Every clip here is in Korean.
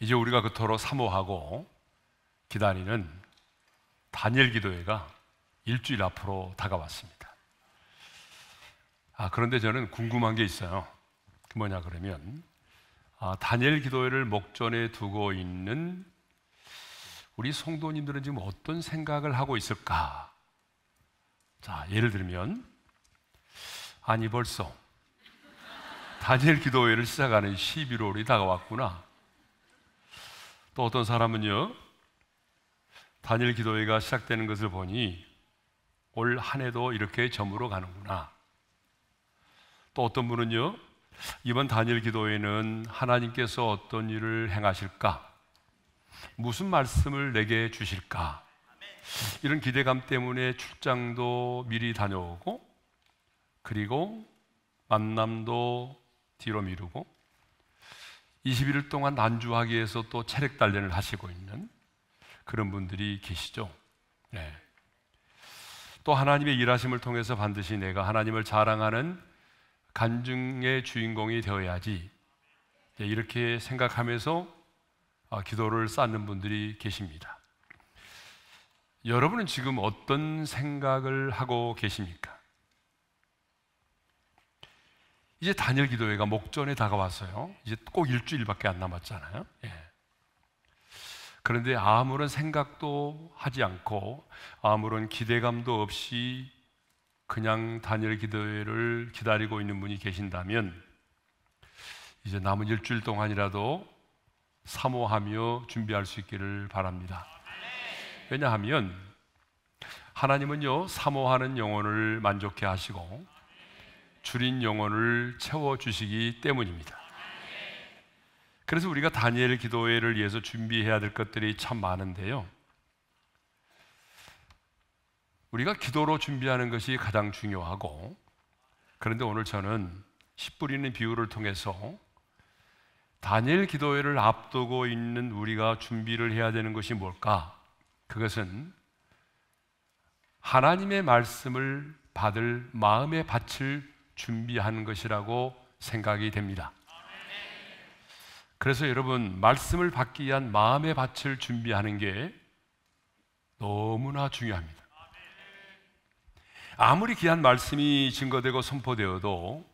이제 우리가 그토록 사모하고 기다리는 단일 기도회가 일주일 앞으로 다가왔습니다. 아, 그런데 저는 궁금한 게 있어요. 그 뭐냐 그러면 아, 단일 기도회를 목전에 두고 있는 우리 성도님들은 지금 어떤 생각을 하고 있을까? 자, 예를 들면 아니 벌써 단일 기도회를 시작하는 11월이 다가왔구나. 또 어떤 사람은요, 단일 기도회가 시작되는 것을 보니 올 한 해도 이렇게 점으로 가는구나. 또 어떤 분은요, 이번 단일 기도회는 하나님께서 어떤 일을 행하실까? 무슨 말씀을 내게 주실까? 이런 기대감 때문에 출장도 미리 다녀오고, 그리고 만남도 뒤로 미루고, 21일 동안 난주하기 위해서 또 체력 단련을 하시고 있는 그런 분들이 계시죠. 네. 또 하나님의 일하심을 통해서 반드시 내가 하나님을 자랑하는 간증의 주인공이 되어야지 네, 이렇게 생각하면서 아, 기도를 쌓는 분들이 계십니다. 여러분은 지금 어떤 생각을 하고 계십니까? 이제 단일 기도회가 목전에 다가왔어요. 이제 꼭 일주일밖에 안 남았잖아요. 예. 그런데 아무런 생각도 하지 않고 아무런 기대감도 없이 그냥 단일 기도회를 기다리고 있는 분이 계신다면 이제 남은 일주일 동안이라도 사모하며 준비할 수 있기를 바랍니다. 왜냐하면 하나님은요 사모하는 영혼을 만족해 하시고 줄인 영혼을 채워주시기 때문입니다. 그래서 우리가 다니엘 기도회를 위해서 준비해야 될 것들이 참 많은데요. 우리가 기도로 준비하는 것이 가장 중요하고, 그런데 오늘 저는 씨 뿌리는 비유를 통해서 다니엘 기도회를 앞두고 있는 우리가 준비를 해야 되는 것이 뭘까? 그것은 하나님의 말씀을 받을 마음의 밭을 준비한 것이라고 생각이 됩니다. 그래서 여러분, 말씀을 받기 위한 마음의 밭을 준비하는 게 너무나 중요합니다. 아무리 귀한 말씀이 증거되고 선포되어도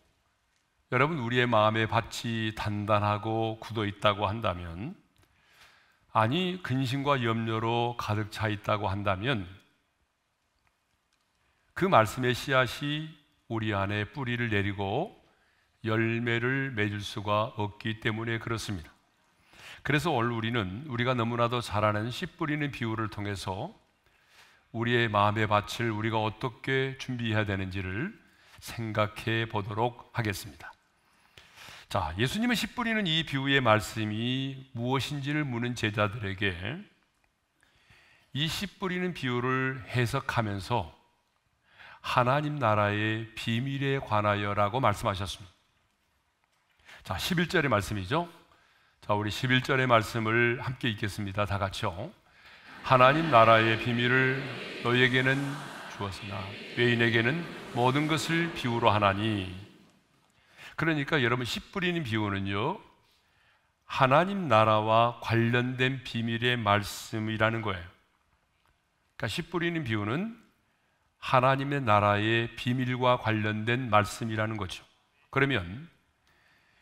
여러분, 우리의 마음의 밭이 단단하고 굳어 있다고 한다면 아니, 근심과 염려로 가득 차 있다고 한다면 그 말씀의 씨앗이 우리 안에 뿌리를 내리고 열매를 맺을 수가 없기 때문에 그렇습니다. 그래서 오늘 우리는 우리가 너무나도 잘 아는 씨 뿌리는 비유를 통해서 우리의 마음의 밭을 우리가 어떻게 준비해야 되는지를 생각해 보도록 하겠습니다. 자, 예수님의 씨 뿌리는 이 비유의 말씀이 무엇인지를 묻는 제자들에게 이 씨 뿌리는 비유를 해석하면서 하나님 나라의 비밀에 관하여라고 말씀하셨습니다. 자, 11절의 말씀이죠. 자, 우리 11절의 말씀을 함께 읽겠습니다. 다 같이요. 하나님 나라의 비밀을 너에게는 주었으나 외인에게는 모든 것을 비유로 하나니 그러니까 여러분 씨 뿌리는 비유는요. 하나님 나라와 관련된 비밀의 말씀이라는 거예요. 그러니까 씨 뿌리는 비유는 하나님의 나라의 비밀과 관련된 말씀이라는 거죠. 그러면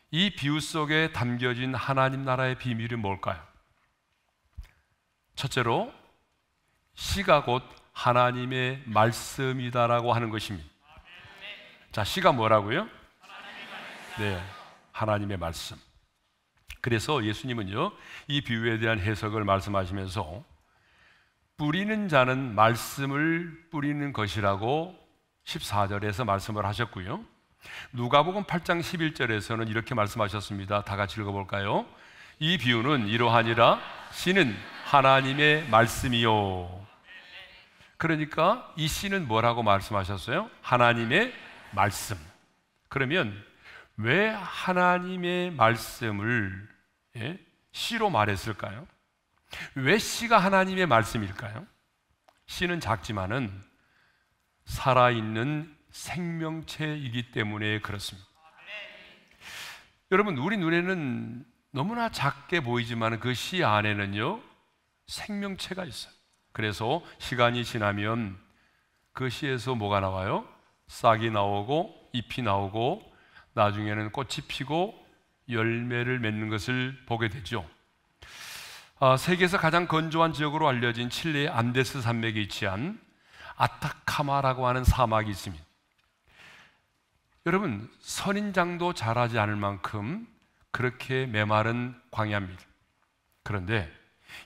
이 비유 속에 담겨진 하나님 나라의 비밀이 뭘까요? 첫째로 시가 곧 하나님의 말씀이다라고 하는 것입니다. 자, 시가 뭐라고요? 네, 하나님의 말씀. 그래서 예수님은요, 이 비유에 대한 해석을 말씀하시면서 뿌리는 자는 말씀을 뿌리는 것이라고 14절에서 말씀을 하셨고요. 누가복음 8장 11절에서는 이렇게 말씀하셨습니다. 다 같이 읽어 볼까요? 이 비유는 이러하니라 씨는 하나님의 말씀이요. 그러니까 이 씨는 뭐라고 말씀하셨어요? 하나님의 말씀. 그러면 왜 하나님의 말씀을 예? 씨로 말했을까요? 왜 씨가 하나님의 말씀일까요? 씨는 작지만은 살아있는 생명체이기 때문에 그렇습니다. 여러분, 우리 눈에는 너무나 작게 보이지만 그 씨 안에는요, 생명체가 있어요. 그래서 시간이 지나면 그 씨에서 뭐가 나와요? 싹이 나오고, 잎이 나오고, 나중에는 꽃이 피고, 열매를 맺는 것을 보게 되죠. 어, 세계에서 가장 건조한 지역으로 알려진 칠레의 안데스 산맥에 위치한 아타카마라고 하는 사막이 있습니다. 여러분, 선인장도 자라지 않을 만큼 그렇게 메마른 광야입니다. 그런데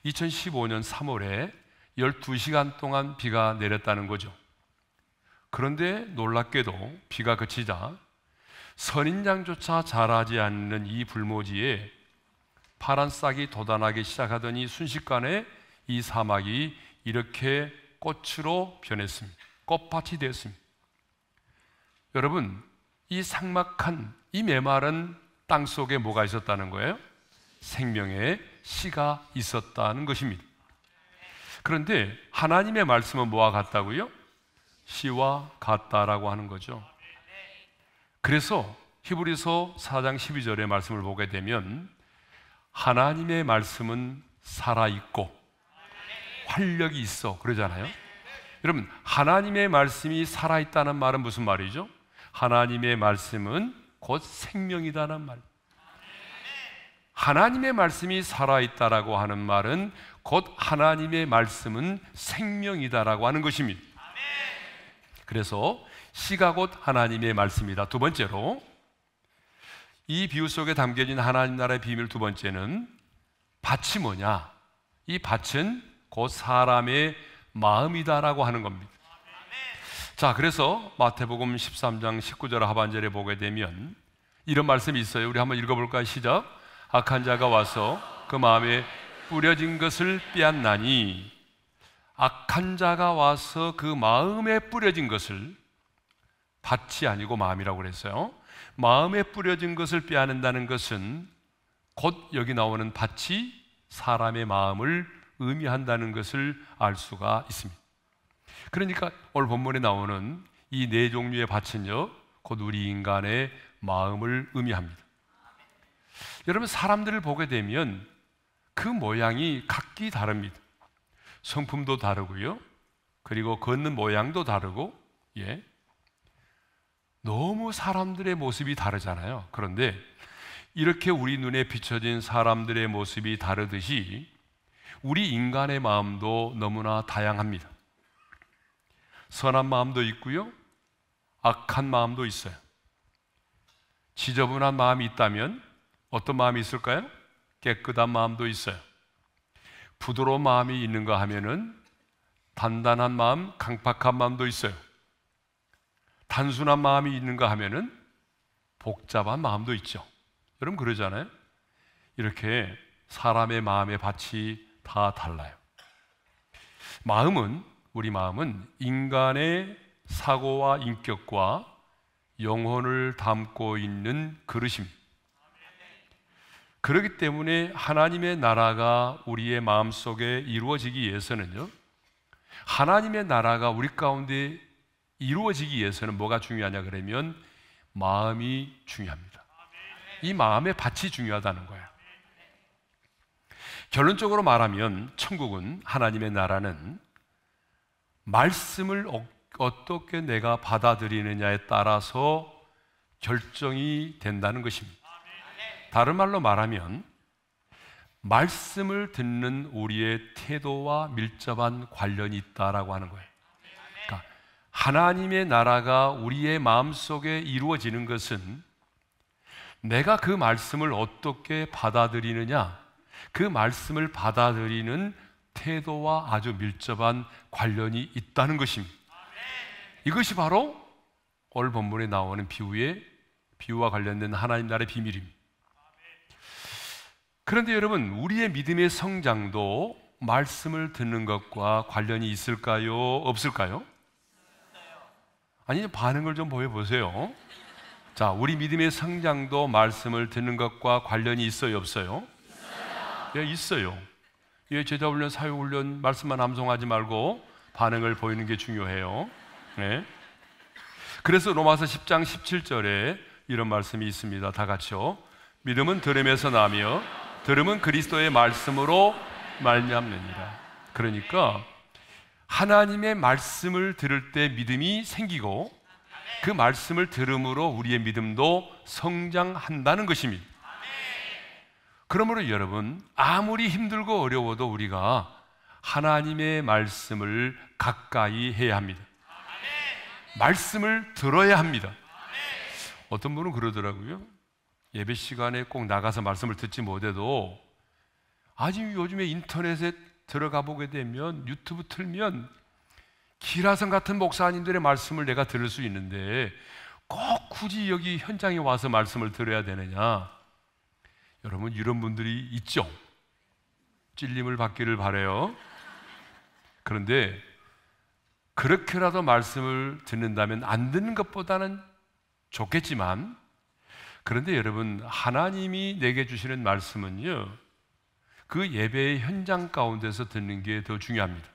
2015년 3월에 12시간 동안 비가 내렸다는 거죠. 그런데 놀랍게도 비가 그치자 선인장조차 자라지 않는 이 불모지에 파란 싹이 돋아나기 시작하더니 순식간에 이 사막이 이렇게 꽃으로 변했습니다. 꽃밭이 되었습니다. 여러분, 이 상막한 이 메마른 땅 속에 뭐가 있었다는 거예요? 생명의 씨가 있었다는 것입니다. 그런데 하나님의 말씀은 뭐와 같다고요? 씨와 같다라고 하는 거죠. 그래서 히브리서 4장 12절의 말씀을 보게 되면 하나님의 말씀은 살아있고 활력이 있어. 그러잖아요. 여러분, 하나님의 말씀이 살아있다는 말은 무슨 말이죠? 하나님의 말씀은 곧 생명이다는 말. 하나님의 말씀이 살아있다라고 하는 말은 곧 하나님의 말씀은 생명이다라고 하는 것입니다. 그래서 시가 곧 하나님의 말씀이다. 두 번째로 이 비유 속에 담겨진 하나님 나라의 비밀 두 번째는 밭이 뭐냐? 이 밭은 곧 사람의 마음이다라고 하는 겁니다. 자, 그래서 마태복음 13장 19절 하반절에 보게 되면 이런 말씀이 있어요. 우리 한번 읽어볼까요? 시작. 악한 자가 와서 그 마음에 뿌려진 것을 빼앗나니 악한 자가 와서 그 마음에 뿌려진 것을 밭이 아니고 마음이라고 그랬어요. 마음에 뿌려진 것을 빼앗는다는 것은 곧 여기 나오는 밭이 사람의 마음을 의미한다는 것을 알 수가 있습니다. 그러니까 오늘 본문에 나오는 이 네 종류의 밭은요, 곧 우리 인간의 마음을 의미합니다. 여러분, 사람들을 보게 되면 그 모양이 각기 다릅니다. 성품도 다르고요. 그리고 걷는 모양도 다르고, 예. 너무 사람들의 모습이 다르잖아요. 그런데 이렇게 우리 눈에 비춰진 사람들의 모습이 다르듯이 우리 인간의 마음도 너무나 다양합니다. 선한 마음도 있고요. 악한 마음도 있어요. 지저분한 마음이 있다면 어떤 마음이 있을까요? 깨끗한 마음도 있어요. 부드러운 마음이 있는가 하면은 단단한 마음, 강팍한 마음도 있어요. 단순한 마음이 있는가 하면은 복잡한 마음도 있죠. 여러분 그러잖아요. 이렇게 사람의 마음의 밭이 다 달라요. 마음은 우리 마음은 인간의 사고와 인격과 영혼을 담고 있는 그릇입 그렇기 때문에 하나님의 나라가 우리의 마음 속에 이루어지기 위해서는요, 하나님의 나라가 우리 가운데 이루어지기 위해서는 뭐가 중요하냐 그러면 마음이 중요합니다. 이 마음의 밭이 중요하다는 거야. 결론적으로 말하면 천국은 하나님의 나라는 말씀을 어, 어떻게 내가 받아들이느냐에 따라서 결정이 된다는 것입니다. 다른 말로 말하면 말씀을 듣는 우리의 태도와 밀접한 관련이 있다라고 하는 거예요. 하나님의 나라가 우리의 마음속에 이루어지는 것은 내가 그 말씀을 어떻게 받아들이느냐, 그 말씀을 받아들이는 태도와 아주 밀접한 관련이 있다는 것입니다. 이것이 바로 오늘 본문에 나오는 비유의 비유와 관련된 하나님 나라의 비밀입니다. 그런데 여러분, 우리의 믿음의 성장도 말씀을 듣는 것과 관련이 있을까요? 없을까요? 아니, 반응을 좀 보여보세요. 자, 우리 믿음의 성장도 말씀을 듣는 것과 관련이 있어요, 없어요? 있어요. 예, 있어요. 예, 제자훈련, 사회훈련, 말씀만 암송하지 말고 반응을 보이는 게 중요해요. 예. 그래서 로마서 10장 17절에 이런 말씀이 있습니다. 다 같이요. 믿음은 들음에서 나며 들음은 그리스도의 말씀으로 말미암느니라. 그러니까 하나님의 말씀을 들을 때 믿음이 생기고 그 말씀을 들음으로 우리의 믿음도 성장한다는 것입니다. 그러므로 여러분, 아무리 힘들고 어려워도 우리가 하나님의 말씀을 가까이 해야 합니다. 말씀을 들어야 합니다. 어떤 분은 그러더라고요. 예배 시간에 꼭 나가서 말씀을 듣지 못해도 아직 요즘에 인터넷에 들어가 보게 되면 유튜브 틀면 기라성 같은 목사님들의 말씀을 내가 들을 수 있는데 꼭 굳이 여기 현장에 와서 말씀을 들어야 되느냐? 여러분 이런 분들이 있죠. 찔림을 받기를 바래요. 그런데 그렇게라도 말씀을 듣는다면 안 듣는 것보다는 좋겠지만 그런데 여러분 하나님이 내게 주시는 말씀은요 그 예배의 현장 가운데서 듣는 게 더 중요합니다.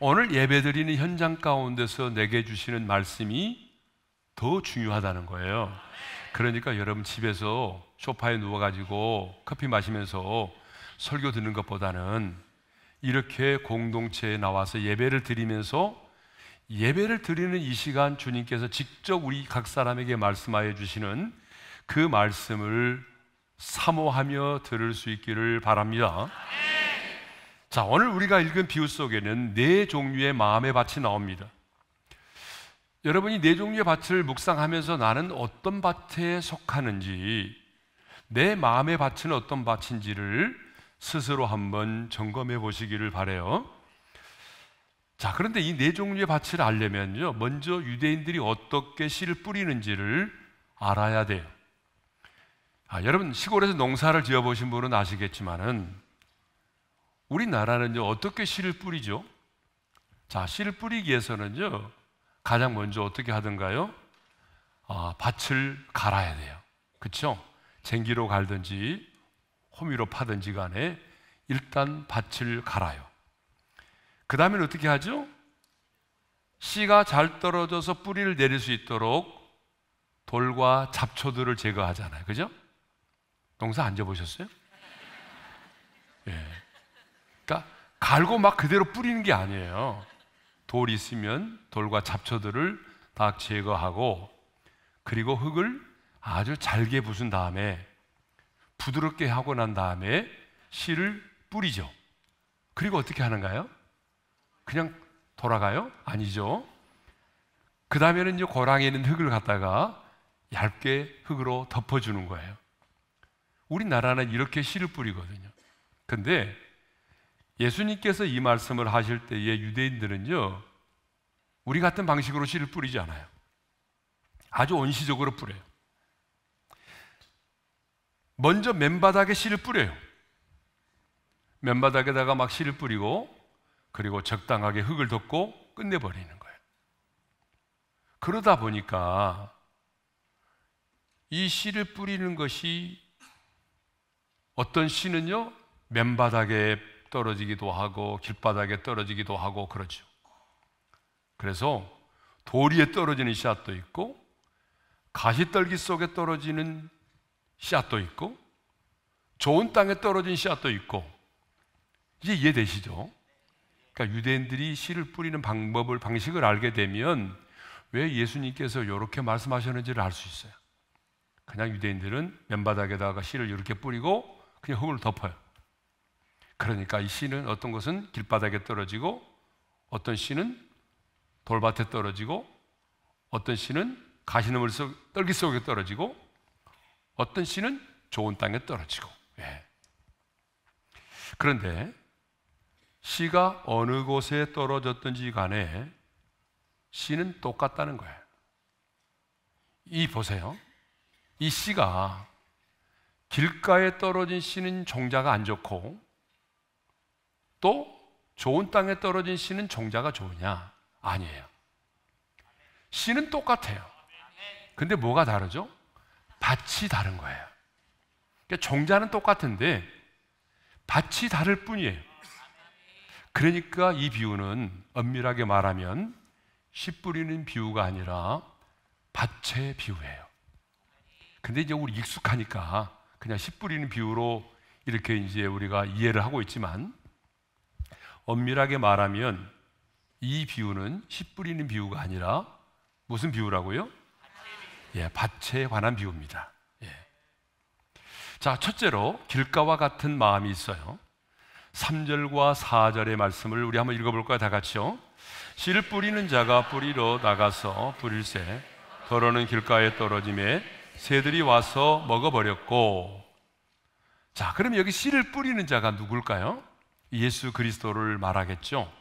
오늘 예배 드리는 현장 가운데서 내게 주시는 말씀이 더 중요하다는 거예요. 그러니까 여러분 집에서 소파에 누워가지고 커피 마시면서 설교 듣는 것보다는 이렇게 공동체에 나와서 예배를 드리면서 예배를 드리는 이 시간 주님께서 직접 우리 각 사람에게 말씀하여 주시는 그 말씀을 사모하며 들을 수 있기를 바랍니다. 자, 오늘 우리가 읽은 비유 속에는 네 종류의 마음의 밭이 나옵니다. 여러분이 네 종류의 밭을 묵상하면서 나는 어떤 밭에 속하는지, 내 마음의 밭은 어떤 밭인지를 스스로 한번 점검해 보시기를 바래요. 자, 그런데 이 네 종류의 밭을 알려면요. 먼저 유대인들이 어떻게 씨를 뿌리는지를 알아야 돼요. 아, 여러분 시골에서 농사를 지어 보신 분은 아시겠지만은 우리나라는요 어떻게 씨를 뿌리죠? 자 씨를 뿌리기 위해서는요 가장 먼저 어떻게 하든가요? 아, 밭을 갈아야 돼요. 그렇죠? 쟁기로 갈든지 호미로 파든지 간에 일단 밭을 갈아요. 그 다음에 어떻게 하죠? 씨가 잘 떨어져서 뿌리를 내릴 수 있도록 돌과 잡초들을 제거하잖아요. 그죠? 농사 안 져보셨어요? 예. 그러니까 갈고 막 그대로 뿌리는 게 아니에요. 돌 있으면 돌과 잡초들을 다 제거하고 그리고 흙을 아주 잘게 부순 다음에 부드럽게 하고 난 다음에 씨를 뿌리죠. 그리고 어떻게 하는가요? 그냥 돌아가요? 아니죠. 그 다음에는 고랑에 있는 흙을 갖다가 얇게 흙으로 덮어주는 거예요. 우리나라는 이렇게 씨를 뿌리거든요. 근데 예수님께서 이 말씀을 하실 때에 유대인들은요, 우리 같은 방식으로 씨를 뿌리지 않아요. 아주 원시적으로 뿌려요. 먼저 맨바닥에 씨를 뿌려요. 맨바닥에다가 막 씨를 뿌리고, 그리고 적당하게 흙을 덮고 끝내버리는 거예요. 그러다 보니까 이 씨를 뿌리는 것이 어떤 씨는요, 맨바닥에 떨어지기도 하고 길바닥에 떨어지기도 하고 그러죠. 그래서 도리에 떨어지는 씨앗도 있고 가시떨기 속에 떨어지는 씨앗도 있고 좋은 땅에 떨어진 씨앗도 있고 이제 이해되시죠? 그러니까 유대인들이 씨를 뿌리는 방법을 방식을 알게 되면 왜 예수님께서 이렇게 말씀하셨는지를 알 수 있어요. 그냥 유대인들은 맨바닥에다가 씨를 이렇게 뿌리고 그냥 흙을 덮어요. 그러니까 이 씨는 어떤 것은 길바닥에 떨어지고 어떤 씨는 돌밭에 떨어지고 어떤 씨는 가시나물 속 떨기 속에 떨어지고 어떤 씨는 좋은 땅에 떨어지고 예. 그런데 씨가 어느 곳에 떨어졌든지 간에 씨는 똑같다는 거예요. 이 보세요. 이 씨가 길가에 떨어진 씨는 종자가 안 좋고 또 좋은 땅에 떨어진 씨는 종자가 좋으냐? 아니에요. 씨는 똑같아요. 근데 뭐가 다르죠? 밭이 다른 거예요. 그러니까 종자는 똑같은데 밭이 다를 뿐이에요. 그러니까 이 비유는 엄밀하게 말하면 씨 뿌리는 비유가 아니라 밭의 비유예요. 근데 이제 우리 익숙하니까 그냥 씨 뿌리는 비유로 이렇게 이제 우리가 이해를 하고 있지만 엄밀하게 말하면 이 비유는 씨 뿌리는 비유가 아니라 무슨 비유라고요? 예, 밭에 관한 비유입니다. 예. 자, 첫째로 길가와 같은 마음이 있어요. 3절과 4절의 말씀을 우리 한번 읽어볼까요? 다 같이요. 씨를 뿌리는 자가 뿌리로 나가서 뿌릴새 더러는 길가에 떨어짐에 새들이 와서 먹어버렸고 자, 그럼 여기 씨를 뿌리는 자가 누굴까요? 예수 그리스도를 말하겠죠.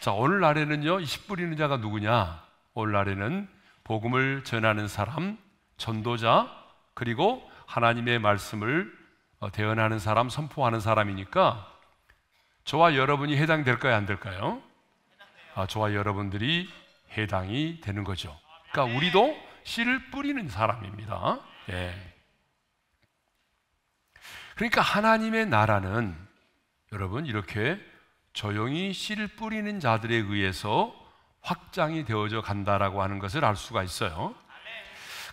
자, 오늘날에는요, 씨 뿌리는 자가 누구냐? 오늘날에는 복음을 전하는 사람, 전도자, 그리고 하나님의 말씀을 어, 대언하는 사람, 선포하는 사람이니까 저와 여러분이 해당될까요? 안 될까요? 아, 저와 여러분들이 해당이 되는 거죠. 그러니까 우리도 씨를 뿌리는 사람입니다. 예. 그러니까 하나님의 나라는 여러분 이렇게 조용히 씨를 뿌리는 자들에 의해서 확장이 되어져 간다라고 하는 것을 알 수가 있어요.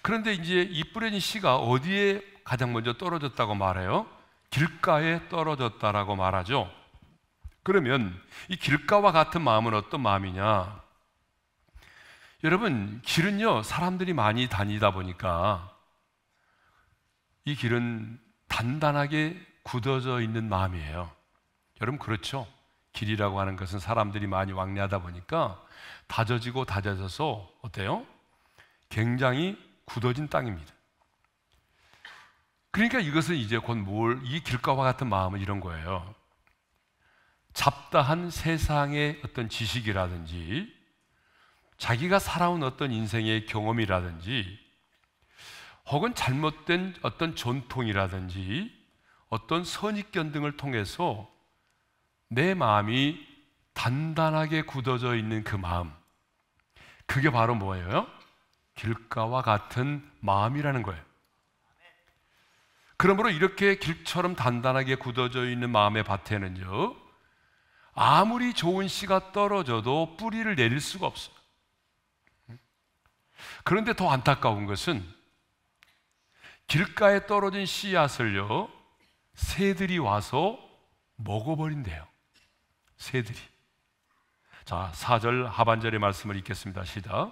그런데 이제 이뿌려 씨가 어디에 가장 먼저 떨어졌다고 말해요? 길가에 떨어졌다라고 말하죠. 그러면 이 길가와 같은 마음은 어떤 마음이냐? 여러분, 길은요, 사람들이 많이 다니다 보니까 이 길은 단단하게 굳어져 있는 마음이에요. 여러분, 그렇죠? 길이라고 하는 것은 사람들이 많이 왕래하다 보니까 다져지고 다져져서 어때요? 굉장히 굳어진 땅입니다. 그러니까 이것은 이제 곧 뭘, 이 길가와 같은 마음은 이런 거예요. 잡다한 세상의 어떤 지식이라든지 자기가 살아온 어떤 인생의 경험이라든지 혹은 잘못된 어떤 전통이라든지 어떤 선입견 등을 통해서 내 마음이 단단하게 굳어져 있는 그 마음. 그게 바로 뭐예요? 길가와 같은 마음이라는 거예요. 그러므로 이렇게 길처럼 단단하게 굳어져 있는 마음의 밭에는요, 아무리 좋은 씨가 떨어져도 뿌리를 내릴 수가 없어. 그런데 더 안타까운 것은 길가에 떨어진 씨앗을요, 새들이 와서 먹어버린대요. 새들이. 자, 4절 하반절의 말씀을 읽겠습니다. 시작.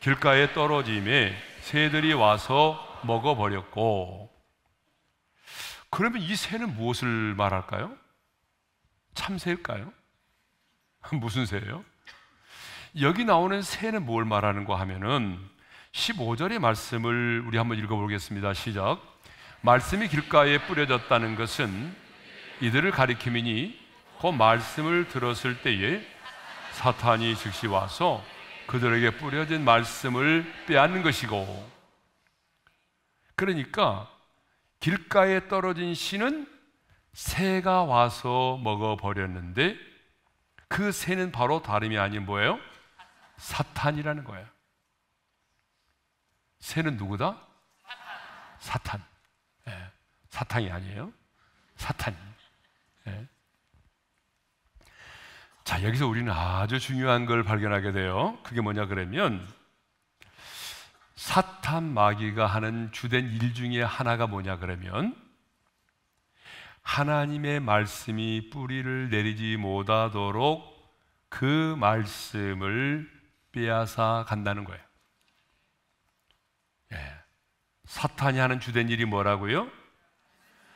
길가에 떨어짐에 새들이 와서 먹어버렸고, 그러면 이 새는 무엇을 말할까요? 참새일까요? 무슨 새예요? 여기 나오는 새는 뭘 말하는 가 하면은 15절의 말씀을 우리 한번 읽어보겠습니다. 시작. 말씀이 길가에 뿌려졌다는 것은 이들을 가리킴이니 그 말씀을 들었을 때에 사탄이 즉시 와서 그들에게 뿌려진 말씀을 빼앗는 것이고 그러니까 길가에 떨어진 씨는 새가 와서 먹어버렸는데 그 새는 바로 다름이 아닌 뭐예요? 사탄이라는 거예요. 새는 누구다? 사탄. 예. 사탕이 아니에요. 사탄 예. 자, 여기서 우리는 아주 중요한 걸 발견하게 돼요. 그게 뭐냐 그러면 사탄 마귀가 하는 주된 일 중에 하나가 뭐냐 그러면 하나님의 말씀이 뿌리를 내리지 못하도록 그 말씀을 빼앗아 간다는 거예요. 예. 사탄이 하는 주된 일이 뭐라고요?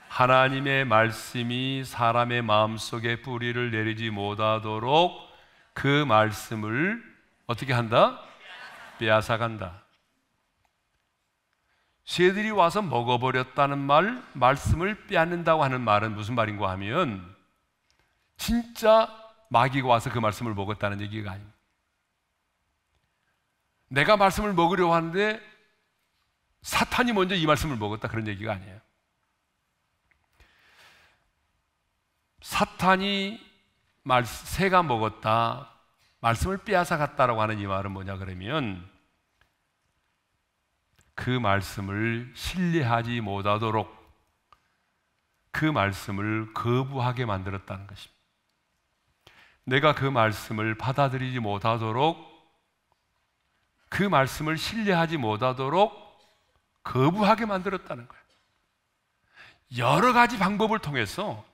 하나님의 말씀이 사람의 마음 속에 뿌리를 내리지 못하도록 그 말씀을 어떻게 한다? 빼앗아 간다. 새들이 와서 먹어버렸다는 말, 말씀을 빼앗는다고 하는 말은 무슨 말인가 하면 진짜 마귀가 와서 그 말씀을 먹었다는 얘기가 아닙니다. 내가 말씀을 먹으려고 하는데 사탄이 먼저 이 말씀을 먹었다 그런 얘기가 아니에요. 사탄이 말, 새가 먹었다, 말씀을 빼앗아 갔다라고 하는 이 말은 뭐냐 그러면 그 말씀을 신뢰하지 못하도록 그 말씀을 거부하게 만들었다는 것입니다. 내가 그 말씀을 받아들이지 못하도록 그 말씀을 신뢰하지 못하도록 거부하게 만들었다는 거예요. 여러 가지 방법을 통해서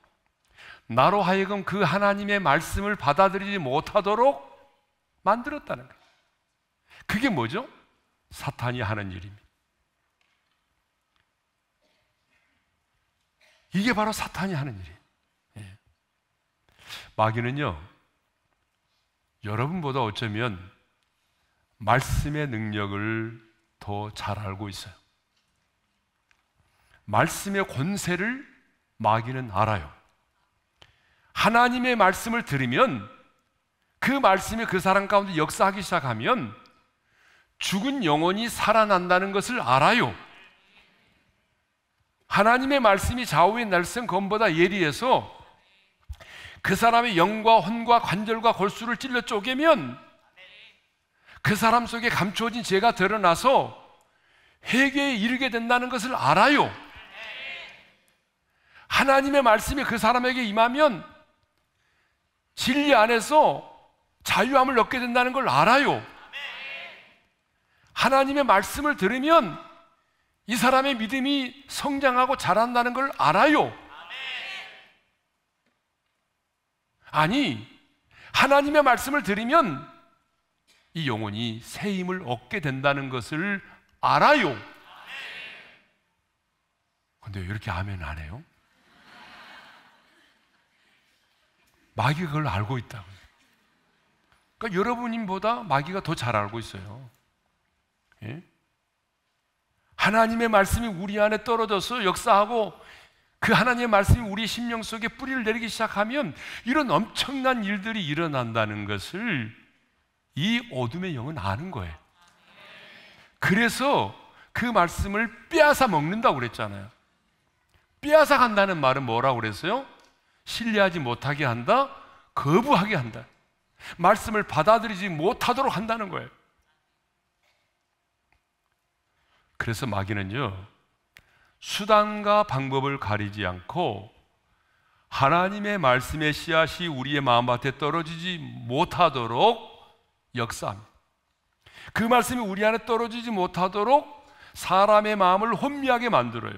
나로 하여금 그 하나님의 말씀을 받아들이지 못하도록 만들었다는 거예요. 그게 뭐죠? 사탄이 하는 일입니다. 이게 바로 사탄이 하는 일이에요. 예. 마귀는요, 여러분보다 어쩌면 말씀의 능력을 더 잘 알고 있어요. 말씀의 권세를 마귀는 알아요. 하나님의 말씀을 들으면 그 말씀이 그 사람 가운데 역사하기 시작하면 죽은 영혼이 살아난다는 것을 알아요. 하나님의 말씀이 좌우의 날선 검보다 예리해서 그 사람의 영과 혼과 관절과 골수를 찔러 쪼개면 그 사람 속에 감추어진 죄가 드러나서 회개에 이르게 된다는 것을 알아요. 하나님의 말씀이 그 사람에게 임하면 진리 안에서 자유함을 얻게 된다는 걸 알아요. 하나님의 말씀을 들으면 이 사람의 믿음이 성장하고 자란다는 걸 알아요. 아니, 하나님의 말씀을 들으면 이 영혼이 새 힘을 얻게 된다는 것을 알아요. 근데 이렇게 아멘 안 해요? 마귀가 그걸 알고 있다고 그러니까 여러분보다 마귀가 더 잘 알고 있어요. 예? 하나님의 말씀이 우리 안에 떨어져서 역사하고 그 하나님의 말씀이 우리 심령 속에 뿌리를 내리기 시작하면 이런 엄청난 일들이 일어난다는 것을 이 어둠의 영은 아는 거예요. 그래서 그 말씀을 빼앗아 먹는다고 그랬잖아요. 빼앗아 간다는 말은 뭐라고 그랬어요? 신뢰하지 못하게 한다, 거부하게 한다. 말씀을 받아들이지 못하도록 한다는 거예요. 그래서 마귀는요, 수단과 방법을 가리지 않고 하나님의 말씀의 씨앗이 우리의 마음밭에 떨어지지 못하도록 역사합니다. 그 말씀이 우리 안에 떨어지지 못하도록 사람의 마음을 혼미하게 만들어요.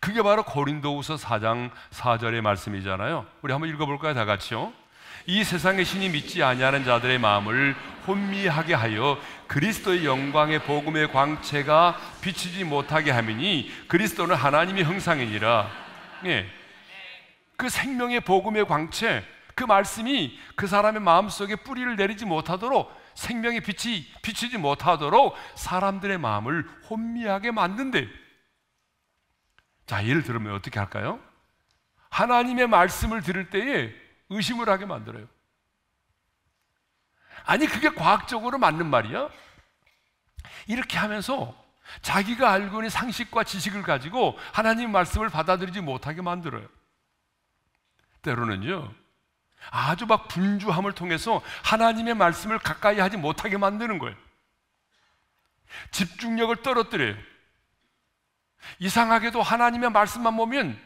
그게 바로 고린도후서 4장 4절의 말씀이잖아요. 우리 한번 읽어볼까요, 다 같이요? 이 세상의 신이 믿지 아니하는 자들의 마음을 혼미하게 하여 그리스도의 영광의 복음의 광채가 비치지 못하게 하니 그리스도는 하나님의 형상이니라. 예. 그 생명의 복음의 광채, 그 말씀이 그 사람의 마음 속에 뿌리를 내리지 못하도록 생명의 빛이 비치지 못하도록 사람들의 마음을 혼미하게 만든대. 자, 예를 들면 어떻게 할까요? 하나님의 말씀을 들을 때에 의심을 하게 만들어요. 아니, 그게 과학적으로 맞는 말이야? 이렇게 하면서 자기가 알고 있는 상식과 지식을 가지고 하나님 말씀을 받아들이지 못하게 만들어요. 때로는요, 아주 막 분주함을 통해서 하나님의 말씀을 가까이 하지 못하게 만드는 거예요. 집중력을 떨어뜨려요. 이상하게도 하나님의 말씀만 보면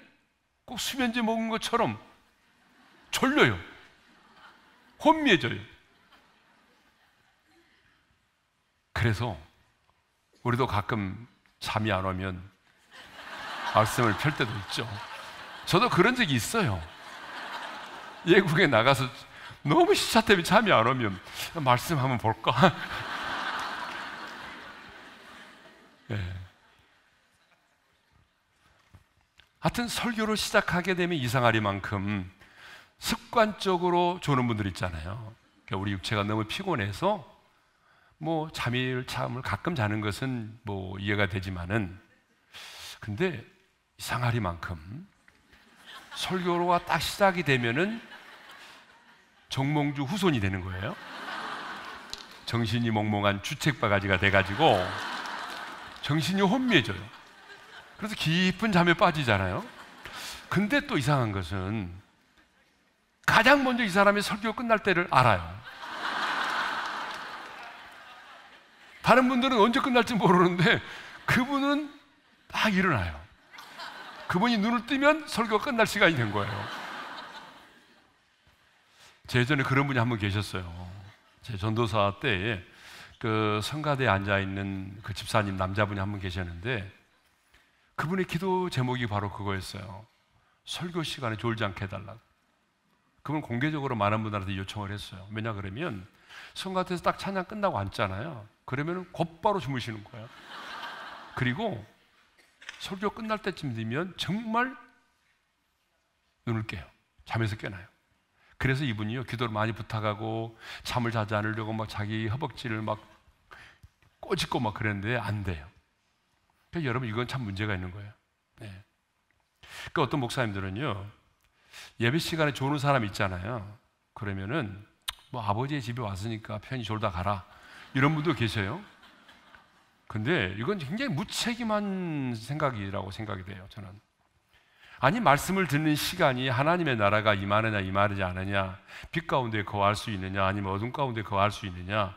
꼭 수면제 먹은 것처럼 졸려요. 혼미해져요. 그래서 우리도 가끔 잠이 안 오면 말씀을 펼 때도 있죠. 저도 그런 적이 있어요. 예국에 나가서 너무 시차 때문에 잠이 안 오면 말씀 한번 볼까? 예. 하여튼 설교를 시작하게 되면 이상하리만큼 습관적으로 조는 분들 있잖아요. 그러니까 우리 육체가 너무 피곤해서 뭐 잠을 잠을 가끔 자는 것은 뭐 이해가 되지만은 근데 이상하리만큼 설교로가 딱 시작이 되면은 정몽주 후손이 되는 거예요. 정신이 몽롱한 주책바가지가 돼가지고 정신이 혼미해져요. 그래서 깊은 잠에 빠지잖아요. 근데 또 이상한 것은 가장 먼저 이 사람이 설교 끝날 때를 알아요. 다른 분들은 언제 끝날지 모르는데 그분은 막 일어나요. 그분이 눈을 뜨면 설교가 끝날 시간이 된 거예요. 제 예전에 그런 분이 한 분 계셨어요. 제 전도사 때에 그 성가대에 앉아 있는 그 집사님 남자분이 한 분 계셨는데 그분의 기도 제목이 바로 그거였어요. 설교 시간에 졸지 않게 해달라. 그분 공개적으로 많은 분들한테 요청을 했어요. 왜냐 그러면 성가대에서 딱 찬양 끝나고 앉잖아요. 그러면 곧바로 주무시는 거예요. 그리고 설교 끝날 때쯤 되면 정말 눈을 깨요. 잠에서 깨나요. 그래서 이분이요 기도를 많이 부탁하고 잠을 자지 않으려고 막 자기 허벅지를 막 꼬집고 막 그랬는데 안 돼요. 그러니까 여러분 이건 참 문제가 있는 거예요. 네. 그러니까 어떤 목사님들은요 예배 시간에 조는 사람 있잖아요. 그러면은 뭐 아버지의 집에 왔으니까 편히 졸다 가라 이런 분도 계세요. 근데 이건 굉장히 무책임한 생각이라고 생각이 돼요. 저는. 아니 말씀을 듣는 시간이 하나님의 나라가 임하느냐 임하지 않느냐 빛 가운데 거할 수 있느냐 아니면 어둠 가운데 거할 수 있느냐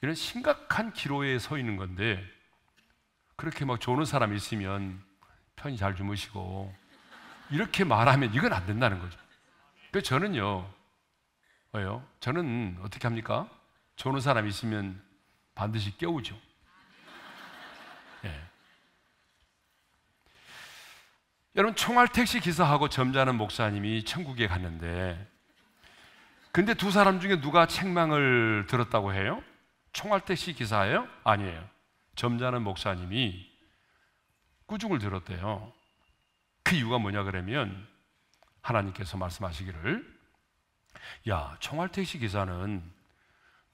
이런 심각한 기로에 서 있는 건데 그렇게 막 조는 사람 있으면 편히 잘 주무시고 이렇게 말하면 이건 안 된다는 거죠. 그 저는요 왜요? 저는 어떻게 합니까? 조는 사람 있으면 반드시 깨우죠. 여러분 총알 택시 기사하고 점잖은 목사님이 천국에 갔는데 근데 두 사람 중에 누가 책망을 들었다고 해요? 총알 택시 기사예요? 아니에요. 점잖은 목사님이 꾸중을 들었대요. 그 이유가 뭐냐 그러면 하나님께서 말씀하시기를 야, 총알 택시 기사는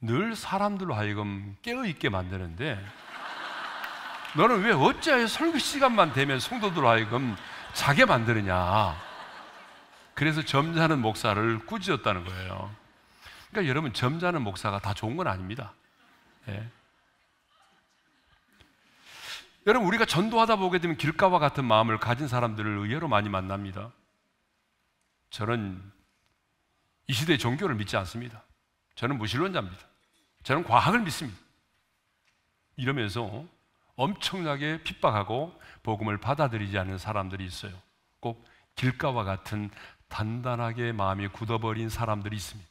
늘 사람들로 하여금 깨어 있게 만드는데 너는 왜 어찌하여 설교 시간만 되면 성도들 하여금 자게 만드느냐. 그래서 점잖은 목사를 꾸짖었다는 거예요. 그러니까 여러분, 점잖은 목사가 다 좋은 건 아닙니다. 예. 여러분, 우리가 전도하다 보게 되면 길가와 같은 마음을 가진 사람들을 의외로 많이 만납니다. 저는 이 시대의 종교를 믿지 않습니다. 저는 무신론자입니다. 저는 과학을 믿습니다. 이러면서 엄청나게 핍박하고 복음을 받아들이지 않는 사람들이 있어요. 꼭 길가와 같은 단단하게 마음이 굳어버린 사람들이 있습니다.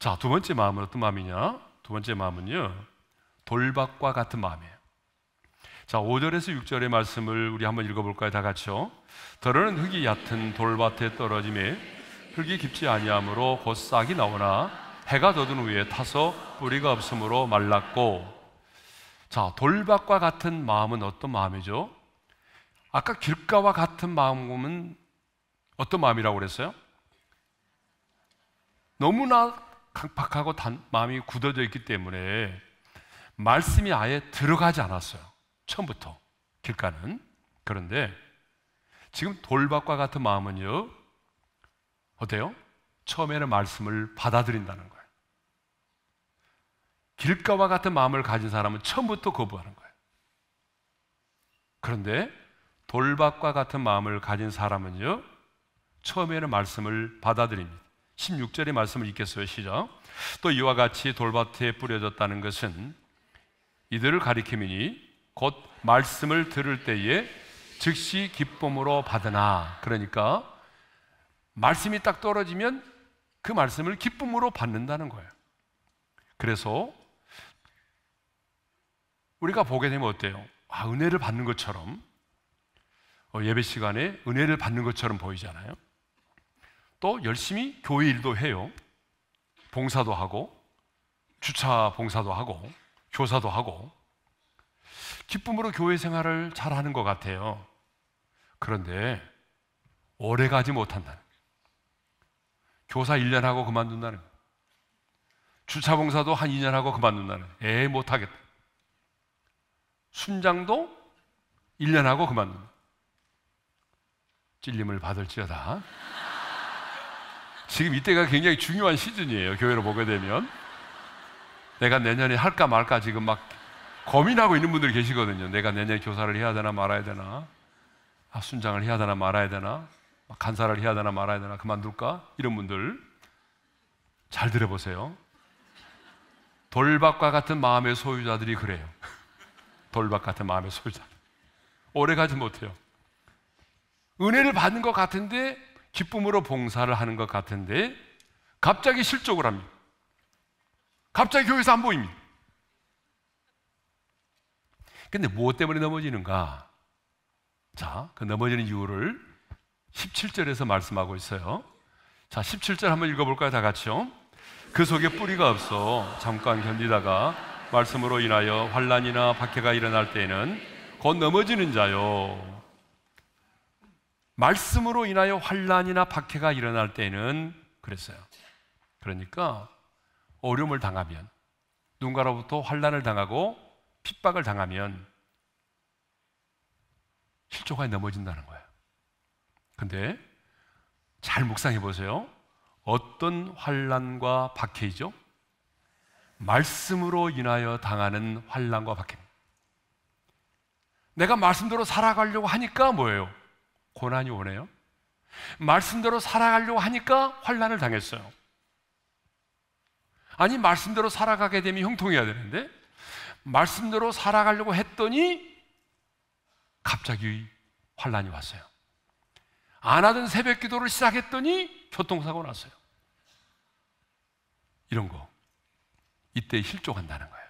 자, 두 번째 마음은 어떤 마음이냐? 두 번째 마음은요, 돌박과 같은 마음이에요. 자, 5절에서 6절의 말씀을 우리 한번 읽어볼까요? 다 같이요. 더러는 흙이 얕은 돌밭에 떨어짐에 흙이 깊지 아니하므로 곧 싹이 나오나 해가 돋은 후에 타서 뿌리가 없으므로 말랐고 자, 돌밭과 같은 마음은 어떤 마음이죠? 아까 길가와 같은 마음은 어떤 마음이라고 그랬어요? 너무나 강박하고 단, 마음이 굳어져 있기 때문에 말씀이 아예 들어가지 않았어요. 처음부터 길가는. 그런데 지금 돌밭과 같은 마음은요. 어때요? 처음에는 말씀을 받아들인다는 거. 길가와 같은 마음을 가진 사람은 처음부터 거부하는 거예요. 그런데 돌밭과 같은 마음을 가진 사람은요, 처음에는 말씀을 받아들입니다. 16절의 말씀을 읽겠어요. 시작. 또 이와 같이 돌밭에 뿌려졌다는 것은 이들을 가리키니 곧 말씀을 들을 때에 즉시 기쁨으로 받으나 그러니까 말씀이 딱 떨어지면 그 말씀을 기쁨으로 받는다는 거예요. 그래서 우리가 보게 되면 어때요? 아, 은혜를 받는 것처럼 어, 예배 시간에 은혜를 받는 것처럼 보이잖아요. 또 열심히 교회 일도 해요. 봉사도 하고 주차 봉사도 하고 교사도 하고 기쁨으로 교회 생활을 잘 하는 것 같아요. 그런데 오래 가지 못한다는 교사 1년 하고 그만둔다는 주차 봉사도 한 2년 하고 그만둔다는 거예 못하겠다. 순장도 일년 하고 그만 찔림을 받을지어다. 지금 이때가 굉장히 중요한 시즌이에요. 교회로 보게 되면. 내가 내년에 할까 말까 지금 막 고민하고 있는 분들 계시거든요. 내가 내년에 교사를 해야 되나 말아야 되나? 아, 순장을 해야 되나 말아야 되나? 간사를 해야 되나 말아야 되나? 그만둘까? 이런 분들 잘 들어보세요. 돌박과 같은 마음의 소유자들이 그래요. 돌밭 같은 마음의 소유자. 오래 가지 못해요. 은혜를 받는 것 같은데 기쁨으로 봉사를 하는 것 같은데 갑자기 실족을 합니다. 갑자기 교회에서 안 보입니다. 근데 무엇 때문에 넘어지는가? 자, 그 넘어지는 이유를 17절에서 말씀하고 있어요. 자, 17절 한번 읽어볼까요? 다 같이요. 그 속에 뿌리가 없어 잠깐 견디다가 말씀으로 인하여 환란이나 박해가 일어날 때에는 곧 넘어지는 자요. 말씀으로 인하여 환란이나 박해가 일어날 때에는 그랬어요. 그러니까 어려움을 당하면 누군가로부터 환란을 당하고 핍박을 당하면 실족하게 넘어진다는 거예요. 근데 잘 묵상해 보세요. 어떤 환란과 박해이죠? 말씀으로 인하여 당하는 환란과 박해입니다. 내가 말씀대로 살아가려고 하니까 뭐예요? 고난이 오네요. 말씀대로 살아가려고 하니까 환란을 당했어요. 아니 말씀대로 살아가게 되면 형통해야 되는데 말씀대로 살아가려고 했더니 갑자기 환란이 왔어요. 안 하던 새벽 기도를 시작했더니 교통사고 났어요. 이런 거. 이때 실족한다는 거예요.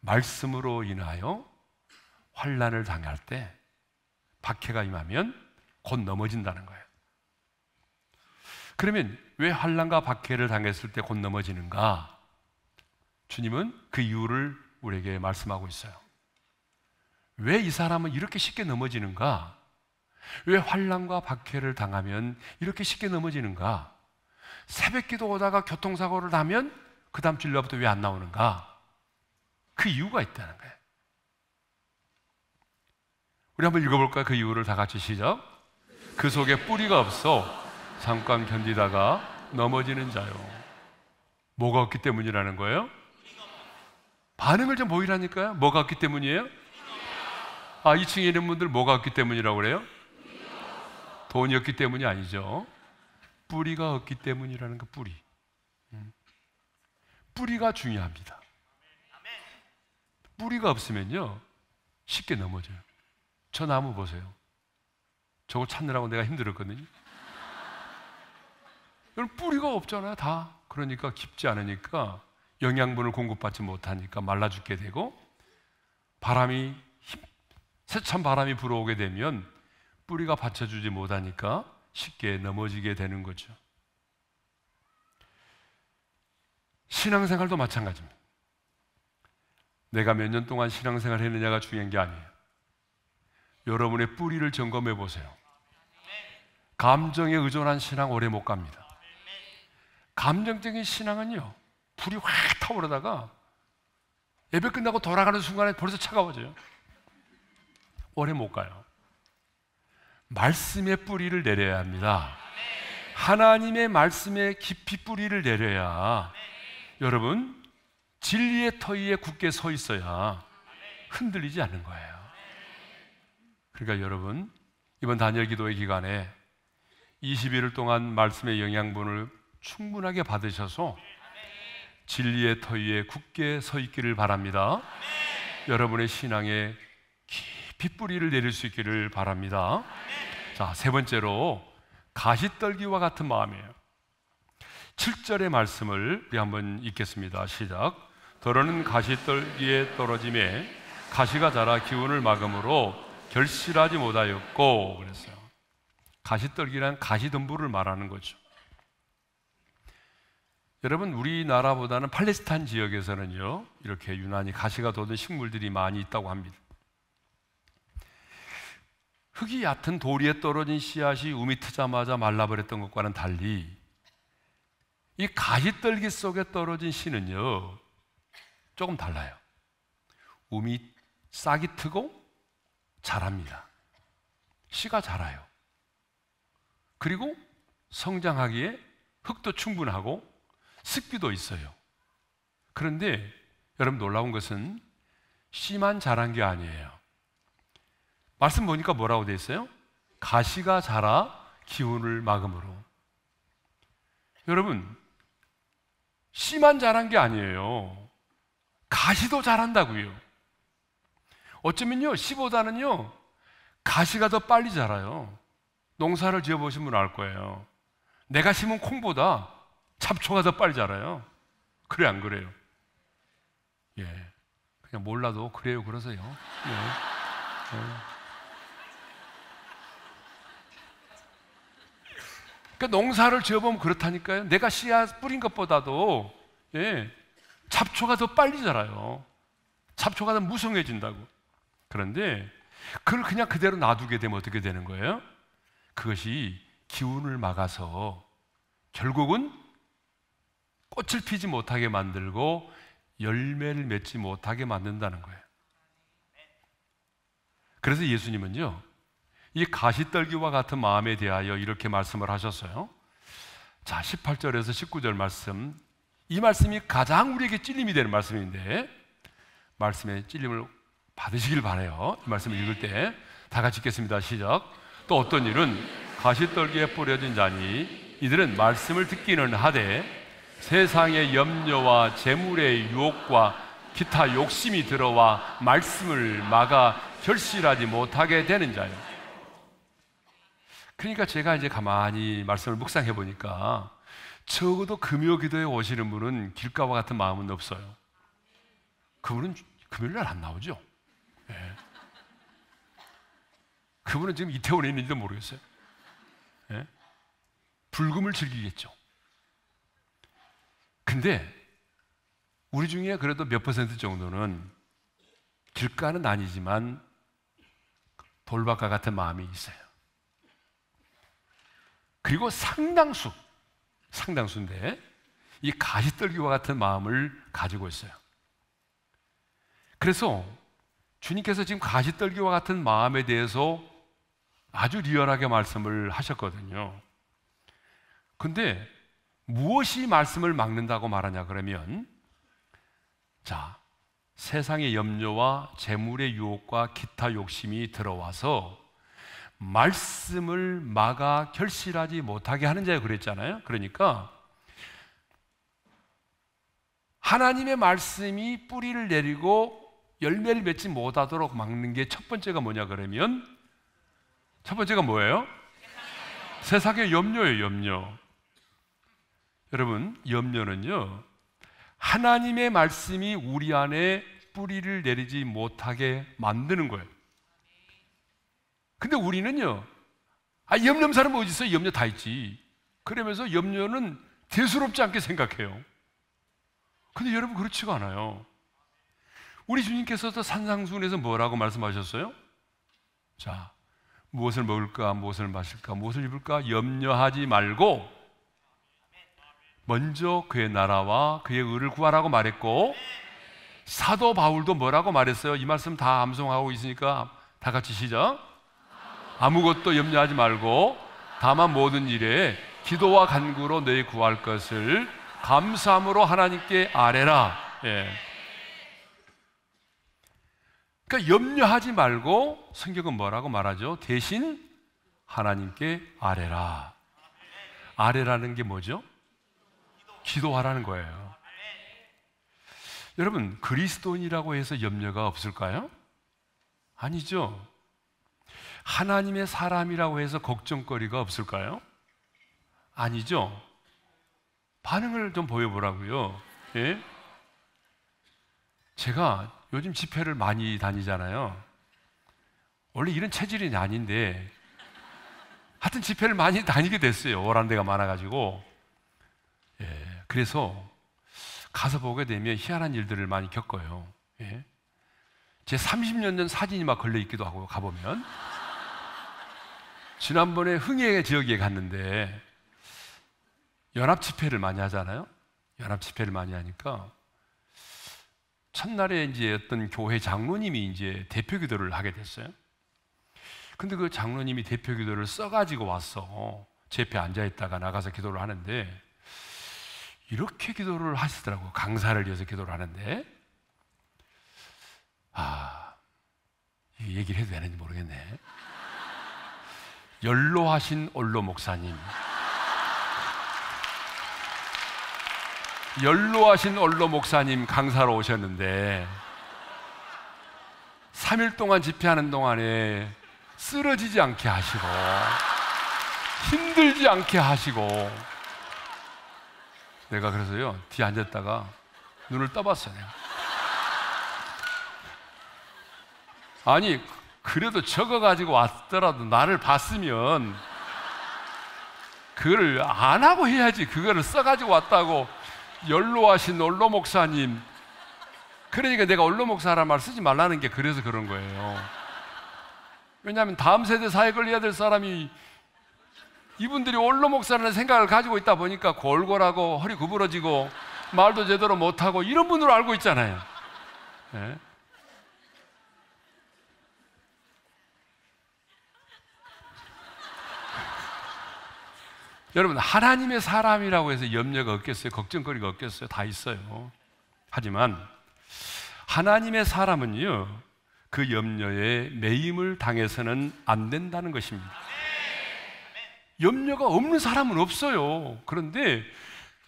말씀으로 인하여 환란을 당할 때 박해가 임하면 곧 넘어진다는 거예요. 그러면 왜 환란과 박해를 당했을 때 곧 넘어지는가? 주님은 그 이유를 우리에게 말씀하고 있어요. 왜 이 사람은 이렇게 쉽게 넘어지는가? 왜 환란과 박해를 당하면 이렇게 쉽게 넘어지는가? 새벽 기도 오다가 교통사고를 나면 그 다음 주 진료부터 왜 안 나오는가? 그 이유가 있다는 거예요. 우리 한번 읽어볼까요? 그 이유를 다 같이 시작. 그 속에 뿌리가 없어 잠깐 견디다가 넘어지는 자요. 뭐가 없기 때문이라는 거예요? 반응을 좀 보이라니까요. 뭐가 없기 때문이에요? 아, 2층에 있는 분들 뭐가 없기 때문이라고 그래요? 돈이 없기 때문이 아니죠. 뿌리가 없기 때문이라는 거 그 뿌리. 음. 뿌리가 중요합니다. 뿌리가 없으면요 쉽게 넘어져요. 저 나무 보세요. 저걸 찾느라고 내가 힘들었거든요. 여러분 뿌리가 없잖아요 다. 그러니까 깊지 않으니까 영양분을 공급받지 못하니까 말라 죽게 되고 바람이 세찬 바람이 불어오게 되면 뿌리가 받쳐주지 못하니까 쉽게 넘어지게 되는 거죠. 신앙생활도 마찬가지입니다. 내가 몇 년 동안 신앙생활 했느냐가 중요한 게 아니에요. 여러분의 뿌리를 점검해 보세요. 감정에 의존한 신앙 오래 못 갑니다. 감정적인 신앙은요, 불이 확 타오르다가 예배 끝나고 돌아가는 순간에 벌써 차가워져요. 오래 못 가요. 말씀의 뿌리를 내려야 합니다. 하나님의 말씀에 깊이 뿌리를 내려야 여러분 진리의 터위에 굳게 서 있어야 흔들리지 않는 거예요. 그러니까 여러분 이번 단열 기도의 기간에 21일 동안 말씀의 영양분을 충분하게 받으셔서 진리의 터위에 굳게 서 있기를 바랍니다. 여러분의 신앙에 깊이 빗뿌리를 내릴 수 있기를 바랍니다. 자, 세 번째로 가시떨기와 같은 마음이에요. 7절의 말씀을 우리 한번 읽겠습니다. 시작. 더러는 가시떨기에 떨어짐에 가시가 자라 기운을 막음으로 결실하지 못하였고 그랬어요. 가시떨기란 가시덤불을 말하는 거죠. 여러분 우리나라보다는 팔레스타인 지역에서는요 이렇게 유난히 가시가 돋은 식물들이 많이 있다고 합니다. 흙이 얕은 돌이에 떨어진 씨앗이 우미 트자마자 말라버렸던 것과는 달리 이 가시떨기 속에 떨어진 씨는요 조금 달라요. 우미 싹이 트고 자랍니다. 씨가 자라요. 그리고 성장하기에 흙도 충분하고 습기도 있어요. 그런데 여러분 놀라운 것은 씨만 자란 게 아니에요. 말씀 보니까 뭐라고 돼 있어요? 가시가 자라 기운을 막음으로. 여러분, 씨만 자란 게 아니에요. 가시도 자란다고요. 어쩌면요, 씨보다는요, 가시가 더 빨리 자라요. 농사를 지어보신 분알 거예요. 내가 심은 콩보다 잡초가 더 빨리 자라요. 그래, 안 그래요? 예. 그냥 몰라도 그래요, 그러세요. 예. 예. 그러니까 농사를 지어보면 그렇다니까요. 내가 씨앗 뿌린 것보다도 예, 잡초가 더 빨리 자라요. 잡초가 더 무성해진다고. 그런데 그걸 그냥 그대로 놔두게 되면 어떻게 되는 거예요? 그것이 기운을 막아서 결국은 꽃을 피지 못하게 만들고 열매를 맺지 못하게 만든다는 거예요. 그래서 예수님은요, 이 가시떨기와 같은 마음에 대하여 이렇게 말씀을 하셨어요. 자, 18절에서 19절 말씀. 이 말씀이 가장 우리에게 찔림이 되는 말씀인데 말씀의 찔림을 받으시길 바래요. 이 말씀을 읽을 때 다 같이 읽겠습니다. 시작. 또 어떤 일은 가시떨기에 뿌려진 자니 이들은 말씀을 듣기는 하되 세상의 염려와 재물의 유혹과 기타 욕심이 들어와 말씀을 막아 결실하지 못하게 되는 자요. 그러니까 제가 이제 가만히 말씀을 묵상해 보니까 적어도 금요 기도에 오시는 분은 길가와 같은 마음은 없어요. 그분은 금요일 날 안 나오죠. 예. 그분은 지금 이태원에 있는지도 모르겠어요. 예? 불금을 즐기겠죠. 근데 우리 중에 그래도 몇 퍼센트 정도는 길가는 아니지만 돌밭과 같은 마음이 있어요. 그리고 상당수, 상당수인데 이 가시떨기와 같은 마음을 가지고 있어요. 그래서 주님께서 지금 가시떨기와 같은 마음에 대해서 아주 리얼하게 말씀을 하셨거든요. 근데 무엇이 말씀을 막는다고 말하냐 그러면 자, 세상의 염려와 재물의 유혹과 기타 욕심이 들어와서 말씀을 막아 결실하지 못하게 하는 자요 그랬잖아요. 그러니까 하나님의 말씀이 뿌리를 내리고 열매를 맺지 못하도록 막는 게 첫 번째가 뭐냐 그러면 첫 번째가 뭐예요? 세상의 염려예요, 염려. 여러분, 염려는요. 하나님의 말씀이 우리 안에 뿌리를 내리지 못하게 만드는 거예요. 근데 우리는요, 아, 염려는 사람 은 어디 있어? 염려 다 있지. 그러면서 염려는 대수롭지 않게 생각해요. 근데 여러분 그렇지가 않아요. 우리 주님께서도 산상순에서 뭐라고 말씀하셨어요? 자, 무엇을 먹을까, 무엇을 마실까, 무엇을 입을까 염려하지 말고 먼저 그의 나라와 그의 의를 구하라고 말했고 사도 바울도 뭐라고 말했어요? 이 말씀 다 암송하고 있으니까 다 같이 시작. 아무것도 염려하지 말고 다만 모든 일에 기도와 간구로 너희 구할 것을 감사함으로 하나님께 아뢰라. 예. 그러니까 염려하지 말고 성경은 뭐라고 말하죠? 대신 하나님께 아뢰라. 아뢰라는 게 뭐죠? 기도하라는 거예요. 여러분, 그리스도인이라고 해서 염려가 없을까요? 아니죠. 하나님의 사람이라고 해서 걱정거리가 없을까요? 아니죠. 반응을 좀 보여보라고요. 예? 제가 요즘 집회를 많이 다니잖아요. 원래 이런 체질이 아닌데, 하여튼 집회를 많이 다니게 됐어요. 오란 데가 많아가지고. 예, 그래서 가서 보게 되면 희한한 일들을 많이 겪어요. 예? 제 30년 전 사진이 막 걸려있기도 하고, 가보면. 지난번에 흥행의 지역에 갔는데 연합 집회를 많이 하잖아요. 연합 집회를 많이 하니까 첫날에 이제 어떤 교회 장로님이 이제 대표 기도를 하게 됐어요. 근데 그 장로님이 대표 기도를 써가지고 왔어. 제 옆에 앉아 있다가 나가서 기도를 하는데 이렇게 기도를 하시더라고 강사를 위해서 기도를 하는데 아 얘기를 해도 되는지 모르겠네. 연로하신 올로 목사님. 연로하신 올로 목사님 강사로 오셨는데 3일 동안 집회하는 동안에 쓰러지지 않게 하시고 힘들지 않게 하시고 내가 그래서요 뒤에 앉았다가 눈을 떠봤어요. 아니 그래도 적어가지고 왔더라도 나를 봤으면 그걸안 하고 해야지. 그거를 써가지고 왔다고 연로하신 올로 목사님. 그러니까 내가 올로 목사란 말 쓰지 말라는 게 그래서 그런 거예요. 왜냐하면 다음 세대 사역을 해야 될 사람이 이분들이 올로 목사라는 생각을 가지고 있다 보니까 골골하고 허리 구부러지고 말도 제대로 못하고 이런 분으로 알고 있잖아요. 네? 여러분, 하나님의 사람이라고 해서 염려가 없겠어요? 걱정거리가 없겠어요? 다 있어요. 하지만 하나님의 사람은요, 그 염려에 매임을 당해서는 안 된다는 것입니다. 염려가 없는 사람은 없어요. 그런데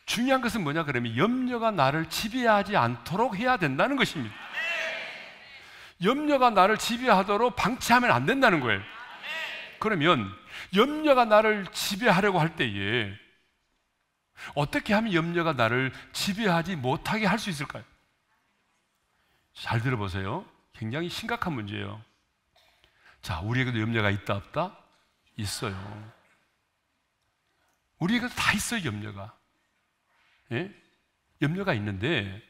중요한 것은 뭐냐 그러면 염려가 나를 지배하지 않도록 해야 된다는 것입니다. 염려가 나를 지배하도록 방치하면 안 된다는 거예요. 그러면 염려가 나를 지배하려고 할 때에 어떻게 하면 염려가 나를 지배하지 못하게 할 수 있을까요? 잘 들어보세요. 굉장히 심각한 문제예요. 자, 우리에게도 염려가 있다 없다? 있어요. 우리에게도 다 있어요, 염려가. 예? 염려가 있는데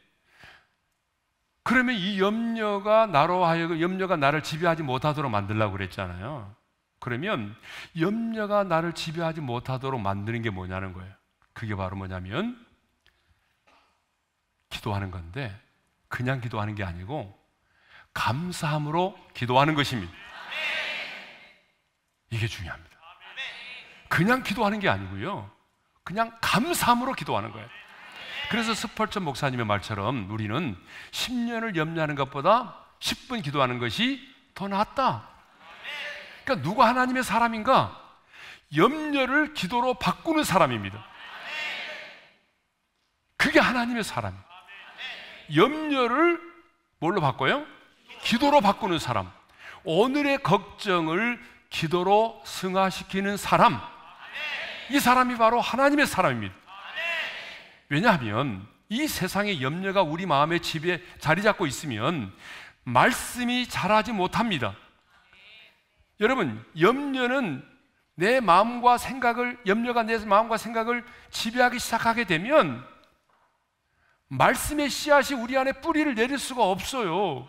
그러면 이 염려가 나로 하여금 염려가 나를 지배하지 못하도록 만들라고 그랬잖아요. 그러면 염려가 나를 지배하지 못하도록 만드는 게 뭐냐는 거예요. 그게 바로 뭐냐면 기도하는 건데 그냥 기도하는 게 아니고 감사함으로 기도하는 것입니다. 이게 중요합니다. 그냥 기도하는 게 아니고요. 그냥 감사함으로 기도하는 거예요. 그래서 스펄전 목사님의 말처럼 우리는 10년을 염려하는 것보다 10분 기도하는 것이 더 낫다. 그러니까 누가 하나님의 사람인가? 염려를 기도로 바꾸는 사람입니다. 그게 하나님의 사람. 염려를 뭘로 바꿔요? 기도로 바꾸는 사람. 오늘의 걱정을 기도로 승화시키는 사람. 이 사람이 바로 하나님의 사람입니다. 왜냐하면 이 세상의 염려가 우리 마음에 집에 자리 잡고 있으면 말씀이 자라지 못합니다. 여러분, 염려는 내 마음과 생각을, 염려가 내 마음과 생각을 지배하기 시작하게 되면 말씀의 씨앗이 우리 안에 뿌리를 내릴 수가 없어요.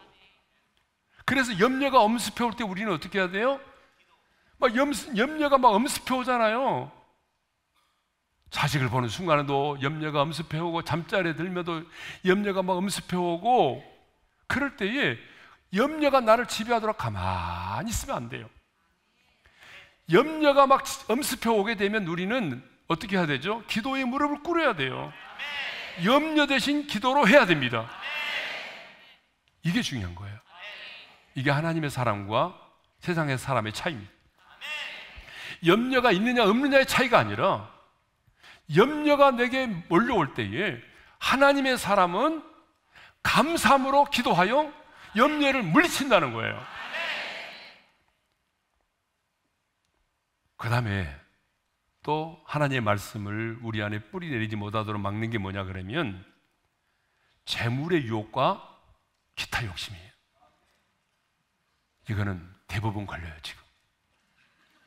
그래서 염려가 엄습해 올 때 우리는 어떻게 해야 돼요? 막 염, 염려가 막 엄습해 오잖아요. 자식을 보는 순간에도 염려가 엄습해 오고 잠자리에 들면도 염려가 막 엄습해 오고 그럴 때에 염려가 나를 지배하도록 가만히 있으면 안 돼요. 염려가 막 엄습해 오게 되면 우리는 어떻게 해야 되죠? 기도에 무릎을 꿇어야 돼요. 염려 대신 기도로 해야 됩니다. 이게 중요한 거예요. 이게 하나님의 사람과 세상의 사람의 차이입니다. 염려가 있느냐 없느냐의 차이가 아니라 염려가 내게 몰려올 때에 하나님의 사람은 감사으로 기도하여 염려를 물리친다는 거예요. 그 다음에 또 하나님의 말씀을 우리 안에 뿌리 내리지 못하도록 막는 게 뭐냐 그러면 재물의 유혹과 기타 욕심이에요. 이거는 대부분 걸려요, 지금.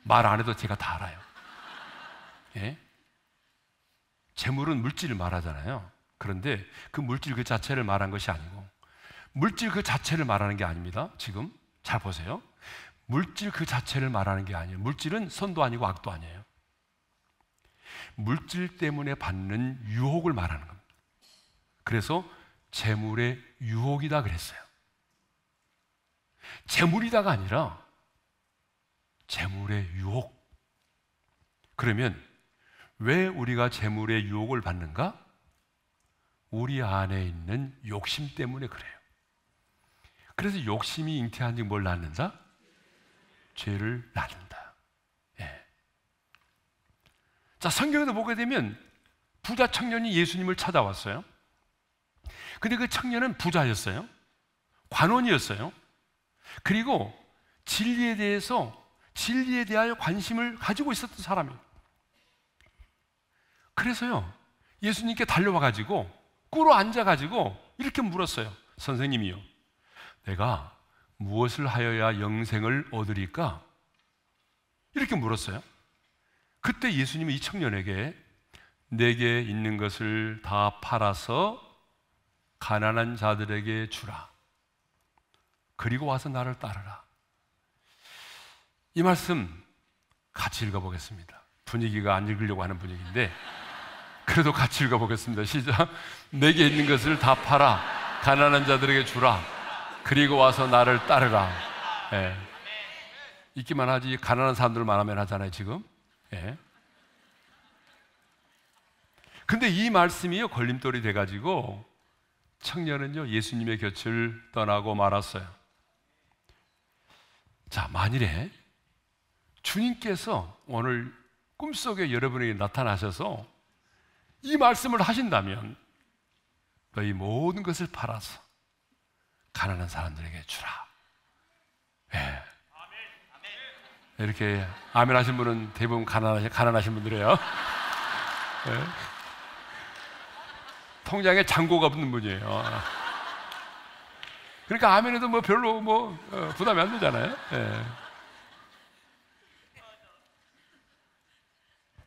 말 안 해도 제가 다 알아요. 예? 재물은 물질을 말하잖아요. 그런데 그 물질 그 자체를 말한 것이 아니고 물질 그 자체를 말하는 게 아닙니다. 지금 잘 보세요. 물질 그 자체를 말하는 게 아니에요. 물질은 선도 아니고 악도 아니에요. 물질 때문에 받는 유혹을 말하는 겁니다. 그래서 재물의 유혹이다 그랬어요. 재물이다가 아니라 재물의 유혹. 그러면 왜 우리가 재물의 유혹을 받는가? 우리 안에 있는 욕심 때문에 그래요. 그래서 욕심이 잉태한 지뭘 낳는다? 죄를 낳는다. 예. 자, 성경에도 보게 되면 부자 청년이 예수님을 찾아왔어요. 근데 그 청년은 부자였어요. 관원이었어요. 그리고 진리에 대해서 진리에 대하여 관심을 가지고 있었던 사람이에요. 그래서요, 예수님께 달려와가지고, 꿇어 앉아가지고, 이렇게 물었어요. 선생님이요. 내가 무엇을 하여야 영생을 얻으리까? 이렇게 물었어요. 그때 예수님이 이 청년에게 내게 있는 것을 다 팔아서 가난한 자들에게 주라. 그리고 와서 나를 따르라. 이 말씀 같이 읽어보겠습니다. 분위기가 안 읽으려고 하는 분위기인데, 그래도 같이 읽어보겠습니다. 시작. 내게 있는 것을 다 팔아. 가난한 자들에게 주라. 그리고 와서 나를 따르라. 예. 있기만 하지 가난한 사람들 말하면 하잖아요 지금. 예. 근데 이 말씀이요 걸림돌이 돼가지고 청년은요 예수님의 곁을 떠나고 말았어요. 자 만일에 주님께서 오늘 꿈속에 여러분에게 나타나셔서 이 말씀을 하신다면 너희 모든 것을 팔아서 가난한 사람들에게 주라. 예. 이렇게 아멘 하신 분은 대부분 가난하 가난하신 분들이에요. 예. 통장에 잔고가 없는 분이에요. 아. 그러니까 아멘에도 뭐 별로 뭐 어, 부담이 안 되잖아요. 예.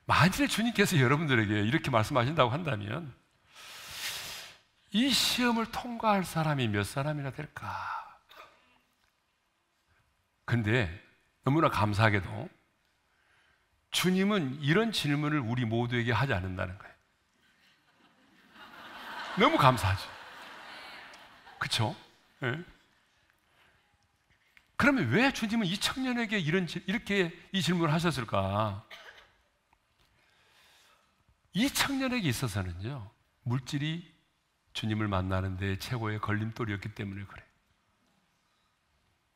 만일 주님께서 여러분들에게 이렇게 말씀하신다고 한다면 이 시험을 통과할 사람이 몇 사람이나 될까? 근데 너무나 감사하게도 주님은 이런 질문을 우리 모두에게 하지 않는다는 거예요. 너무 감사하죠. 그쵸? 네. 그러면 왜 주님은 이 청년에게 이런, 이렇게 이 질문을 하셨을까? 이 청년에게 있어서는요, 물질이 주님을 만나는데 최고의 걸림돌이었기 때문에 그래.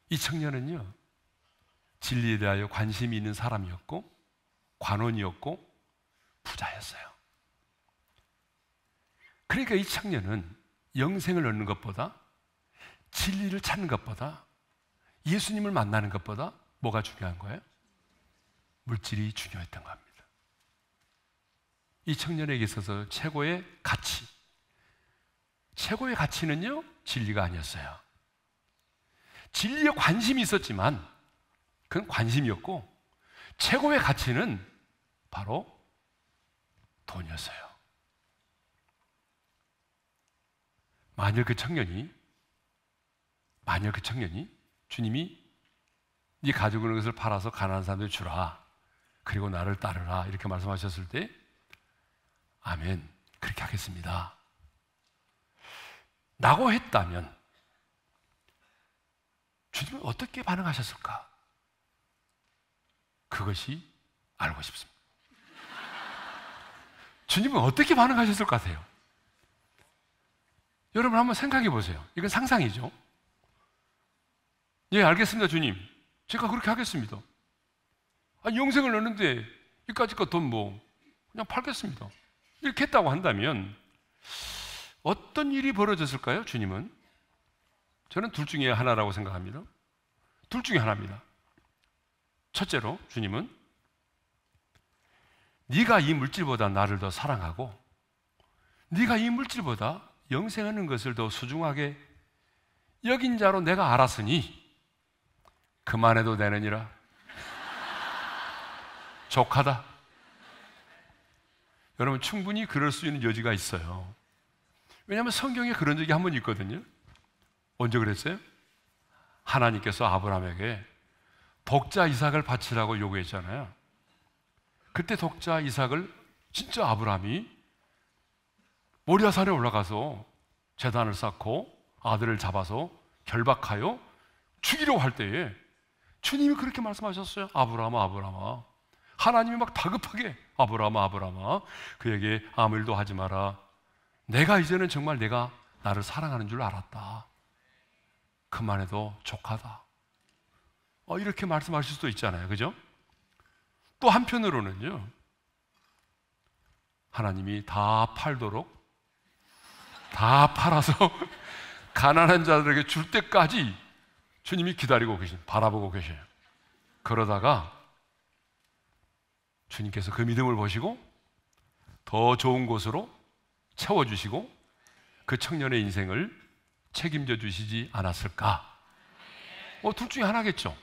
이 청년은요, 진리에 대하여 관심이 있는 사람이었고, 관원이었고, 부자였어요. 그러니까 이 청년은 영생을 얻는 것보다 진리를 찾는 것보다 예수님을 만나는 것보다 뭐가 중요한 거예요? 물질이 중요했던 겁니다. 이 청년에게 있어서 최고의 가치, 최고의 가치는요, 진리가 아니었어요. 진리에 관심이 있었지만, 그건 관심이었고, 최고의 가치는 바로 돈이었어요. 만일 그 청년이, 만일 그 청년이 주님이 네 가지고 있는 것을 팔아서 가난한 사람들 주라. 그리고 나를 따르라. 이렇게 말씀하셨을 때, 아멘. 그렇게 하겠습니다. 라고 했다면 주님은 어떻게 반응하셨을까? 그것이 알고 싶습니다. 주님은 어떻게 반응하셨을 것 같아요? 여러분 한번 생각해 보세요. 이건 상상이죠. 예, 알겠습니다, 주님. 제가 그렇게 하겠습니다. 아, 영생을 넣는데 이까짓 것돈 뭐, 그냥 팔겠습니다. 이렇게 했다고 한다면, 어떤 일이 벌어졌을까요? 주님은 저는 둘 중에 하나라고 생각합니다. 둘 중에 하나입니다. 첫째로 주님은 네가 이 물질보다 나를 더 사랑하고 네가 이 물질보다 영생하는 것을 더 소중하게 여긴 자로 내가 알았으니 그만해도 되느니라. 족하다. 여러분 충분히 그럴 수 있는 여지가 있어요. 왜냐하면 성경에 그런 적이 한 번 있거든요. 언제 그랬어요? 하나님께서 아브라함에게 독자 이삭을 바치라고 요구했잖아요. 그때 독자 이삭을 진짜 아브라함이 모리아산에 올라가서 재단을 쌓고 아들을 잡아서 결박하여 죽이려고 할 때에 주님이 그렇게 말씀하셨어요. 아브라함아, 아브라함아. 하나님이 막 다급하게 아브라함아, 아브라함아. 그에게 아무 일도 하지 마라. 내가 이제는 정말 내가 나를 사랑하는 줄 알았다. 그만 해도 족하다. 어, 이렇게 말씀하실 수도 있잖아요. 그죠? 또 한편으로는요, 하나님이 다 팔도록, 다 팔아서 가난한 자들에게 줄 때까지 주님이 기다리고 계신, 바라보고 계셔요. 그러다가 주님께서 그 믿음을 보시고 더 좋은 곳으로 채워주시고 그 청년의 인생을 책임져 주시지 않았을까? 어, 둘 중에 하나겠죠.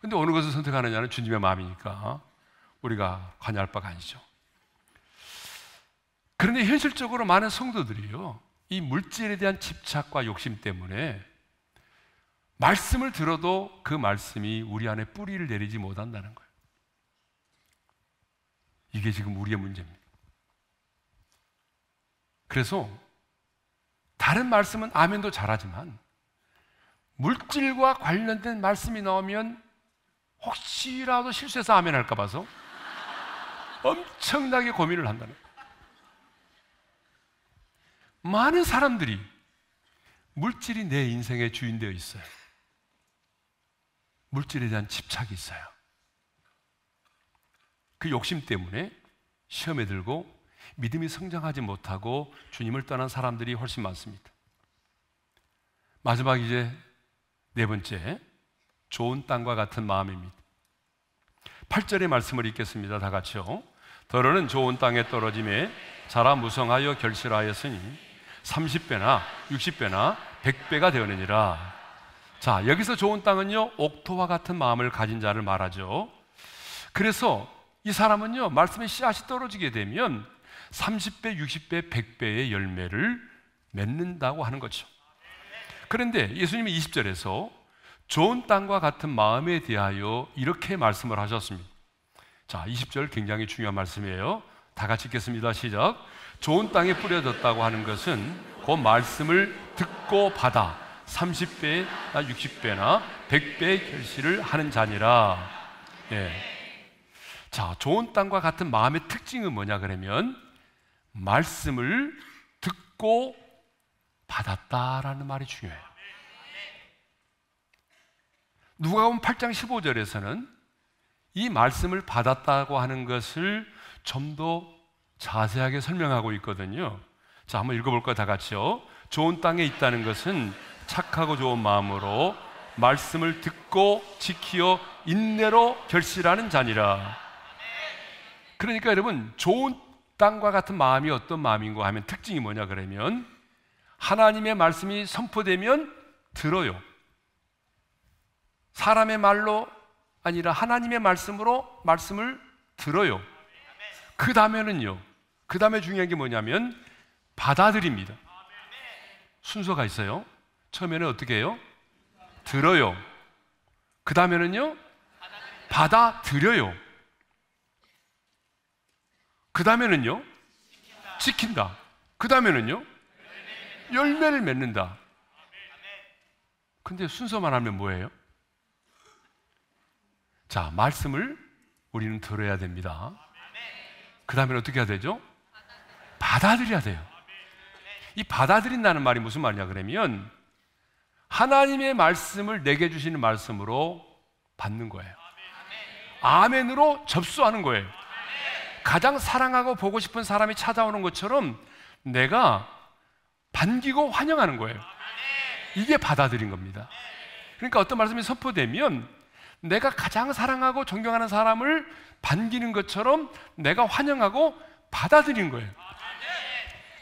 근데 어느 것을 선택하느냐는 주님의 마음이니까 우리가 관여할 바가 아니죠. 그런데 현실적으로 많은 성도들이요. 이 물질에 대한 집착과 욕심 때문에 말씀을 들어도 그 말씀이 우리 안에 뿌리를 내리지 못한다는 거예요. 이게 지금 우리의 문제입니다. 그래서 다른 말씀은 아멘도 잘하지만 물질과 관련된 말씀이 나오면 혹시라도 실수해서 아멘 할까 봐서 엄청나게 고민을 한다는 거예요. 많은 사람들이 물질이 내 인생의 주인 되어 있어요. 물질에 대한 집착이 있어요. 그 욕심 때문에 시험에 들고 믿음이 성장하지 못하고 주님을 떠난 사람들이 훨씬 많습니다. 마지막 이제 네 번째, 좋은 땅과 같은 마음입니다. 8절의 말씀을 읽겠습니다. 다 같이요. 더러는 좋은 땅에 떨어짐에 자라 무성하여 결실하였으니 30배나 60배나 100배가 되었느니라. 자, 여기서 좋은 땅은요, 옥토와 같은 마음을 가진 자를 말하죠. 그래서 이 사람은요, 말씀의 씨앗이 떨어지게 되면 30배, 60배, 100배의 열매를 맺는다고 하는 거죠. 그런데 예수님이 20절에서 좋은 땅과 같은 마음에 대하여 이렇게 말씀을 하셨습니다. 자, 20절 굉장히 중요한 말씀이에요. 다 같이 읽겠습니다. 시작. 좋은 땅에 뿌려졌다고 하는 것은 그 말씀을 듣고 받아 30배나 60배나 100배의 결실을 하는 자니라. 예. 자, 좋은 땅과 같은 마음의 특징은 뭐냐 그러면 말씀을 듣고 받았다라는 말이 중요해요. 누가복음 8장 15절에서는 이 말씀을 받았다고 하는 것을 좀 더 자세하게 설명하고 있거든요. 자, 한번 읽어볼까요? 다 같이요. 좋은 땅에 있다는 것은 착하고 좋은 마음으로 말씀을 듣고 지키어 인내로 결실하는 자니라. 그러니까 여러분, 좋은 땅과 같은 마음이 어떤 마음인가 하면 특징이 뭐냐 그러면 하나님의 말씀이 선포되면 들어요. 사람의 말로 아니라 하나님의 말씀으로 말씀을 들어요. 그 다음에는요. 그 다음에 중요한 게 뭐냐면 받아들입니다. 순서가 있어요. 처음에는 어떻게 해요? 들어요. 그 다음에는요? 받아들여요. 그 다음에는요? 지킨다. 그 다음에는요? 열매를 맺는다. 근데 순서만 하면 뭐예요? 자, 말씀을 우리는 들어야 됩니다. 그 다음에 어떻게 해야 되죠? 받아들여야 돼요. 이 받아들인다는 말이 무슨 말이냐, 그러면 하나님의 말씀을 내게 주시는 말씀으로 받는 거예요. 아멘으로 접수하는 거예요. 가장 사랑하고 보고 싶은 사람이 찾아오는 것처럼 내가 반기고 환영하는 거예요. 이게 받아들인 겁니다. 그러니까 어떤 말씀이 선포되면 내가 가장 사랑하고 존경하는 사람을 반기는 것처럼 내가 환영하고 받아들인 거예요.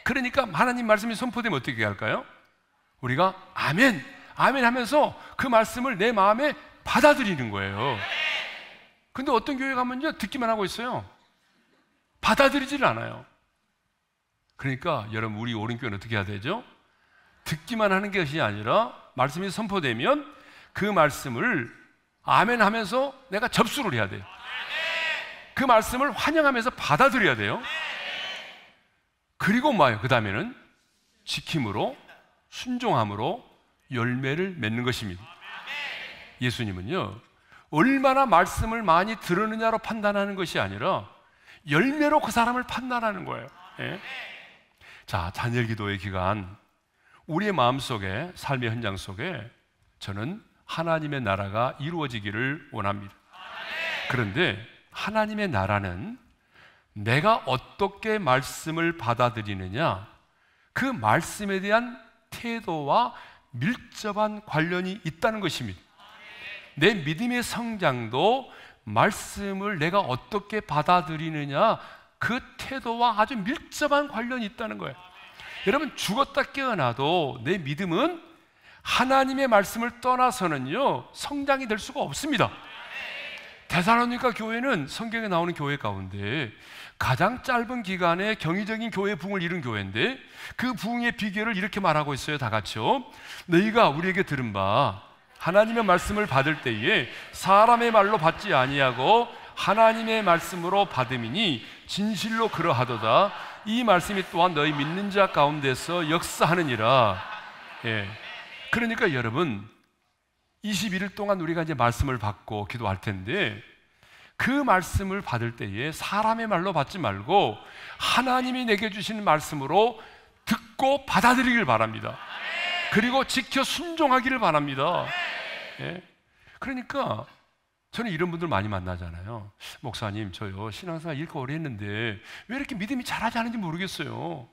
그러니까 하나님 말씀이 선포되면 어떻게 할까요? 우리가 아멘, 아멘 하면서 그 말씀을 내 마음에 받아들이는 거예요. 근데 어떤 교회 가면요, 듣기만 하고 있어요. 받아들이질 않아요. 그러니까 여러분 우리 오른교는 어떻게 해야 되죠? 듣기만 하는 것이 아니라 말씀이 선포되면 그 말씀을 아멘 하면서 내가 접수를 해야 돼요. 그 말씀을 환영하면서 받아들여야 돼요. 그리고 뭐예요? 그 다음에는 지킴으로 순종함으로 열매를 맺는 것입니다. 예수님은요, 얼마나 말씀을 많이 들었느냐로 판단하는 것이 아니라 열매로 그 사람을 판단하는 거예요. 예? 자, 단열 기도의 기간. 우리의 마음 속에, 삶의 현장 속에 저는 하나님의 나라가 이루어지기를 원합니다. 그런데 하나님의 나라는 내가 어떻게 말씀을 받아들이느냐, 그 말씀에 대한 태도와 밀접한 관련이 있다는 것입니다. 내 믿음의 성장도 말씀을 내가 어떻게 받아들이느냐 그 태도와 아주 밀접한 관련이 있다는 거예요. 여러분 죽었다 깨어나도 내 믿음은 하나님의 말씀을 떠나서는요 성장이 될 수가 없습니다. 대사로니까 교회는 성경에 나오는 교회 가운데 가장 짧은 기간에 경이적인 교회 부을 이룬 교회인데 그부의 비결을 이렇게 말하고 있어요 다 같이요 너희가 우리에게 들은 바 하나님의 말씀을 받을 때에 사람의 말로 받지 아니하고 하나님의 말씀으로 받음이니 진실로 그러하도다 이 말씀이 또한 너희 믿는 자 가운데서 역사하느니라 예. 그러니까 여러분 21일 동안 우리가 이제 말씀을 받고 기도할 텐데 그 말씀을 받을 때에 사람의 말로 받지 말고 하나님이 내게 주신 말씀으로 듣고 받아들이길 바랍니다. 그리고 지켜 순종하기를 바랍니다. 예? 그러니까 저는 이런 분들 많이 만나잖아요. 목사님, 저요 신앙생활 읽고 오래 했는데 왜 이렇게 믿음이 잘하지 않은지 모르겠어요.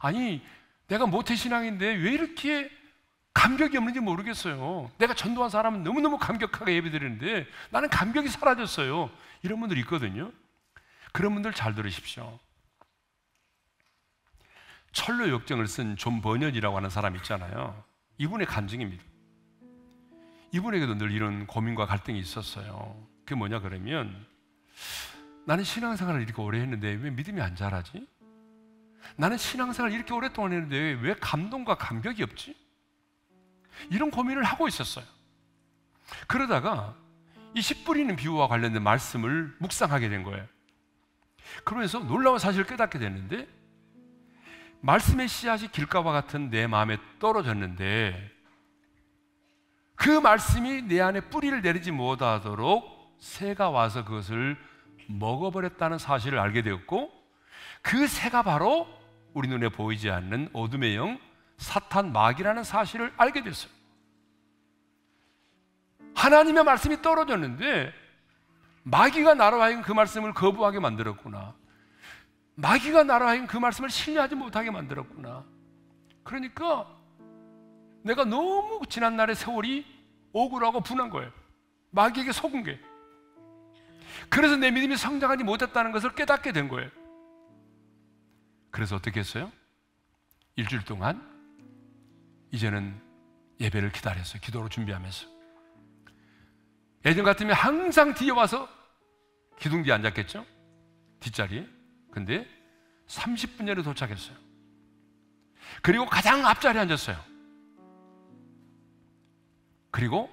아니 내가 모태 신앙인데 왜 이렇게 감격이 없는지 모르겠어요. 내가 전도한 사람은 너무너무 감격하게 예배드리는데 나는 감격이 사라졌어요. 이런 분들 있거든요. 그런 분들 잘 들으십시오. 철로 역정을 쓴 존 버년이라고 하는 사람 있잖아요. 이분의 간증입니다. 이분에게도 늘 이런 고민과 갈등이 있었어요. 그게 뭐냐 그러면 나는 신앙생활을 이렇게 오래 했는데 왜 믿음이 안 자라지? 나는 신앙생활을 이렇게 오랫동안 했는데 왜 감동과 감격이 없지? 이런 고민을 하고 있었어요. 그러다가 이씨 뿌리는 비유와 관련된 말씀을 묵상하게 된 거예요. 그러면서 놀라운 사실을 깨닫게 됐는데 말씀의 씨앗이 길가와 같은 내 마음에 떨어졌는데 그 말씀이 내 안에 뿌리를 내리지 못하도록 새가 와서 그것을 먹어버렸다는 사실을 알게 되었고 그 새가 바로 우리 눈에 보이지 않는 어둠의 영 사탄 마귀라는 사실을 알게 됐어요. 하나님의 말씀이 떨어졌는데 마귀가 나로 하여금 그 말씀을 거부하게 만들었구나. 마귀가 나라 하인 그 말씀을 신뢰하지 못하게 만들었구나. 그러니까 내가 너무 지난날의 세월이 억울하고 분한 거예요. 마귀에게 속은 게. 그래서 내 믿음이 성장하지 못했다는 것을 깨닫게 된 거예요. 그래서 어떻게 했어요? 일주일 동안 이제는 예배를 기다려서 기도로 준비하면서. 예전 같으면 항상 뒤에 와서 기둥 뒤에 앉았겠죠? 뒷자리에. 근데 30분 전에 도착했어요. 그리고 가장 앞자리에 앉았어요. 그리고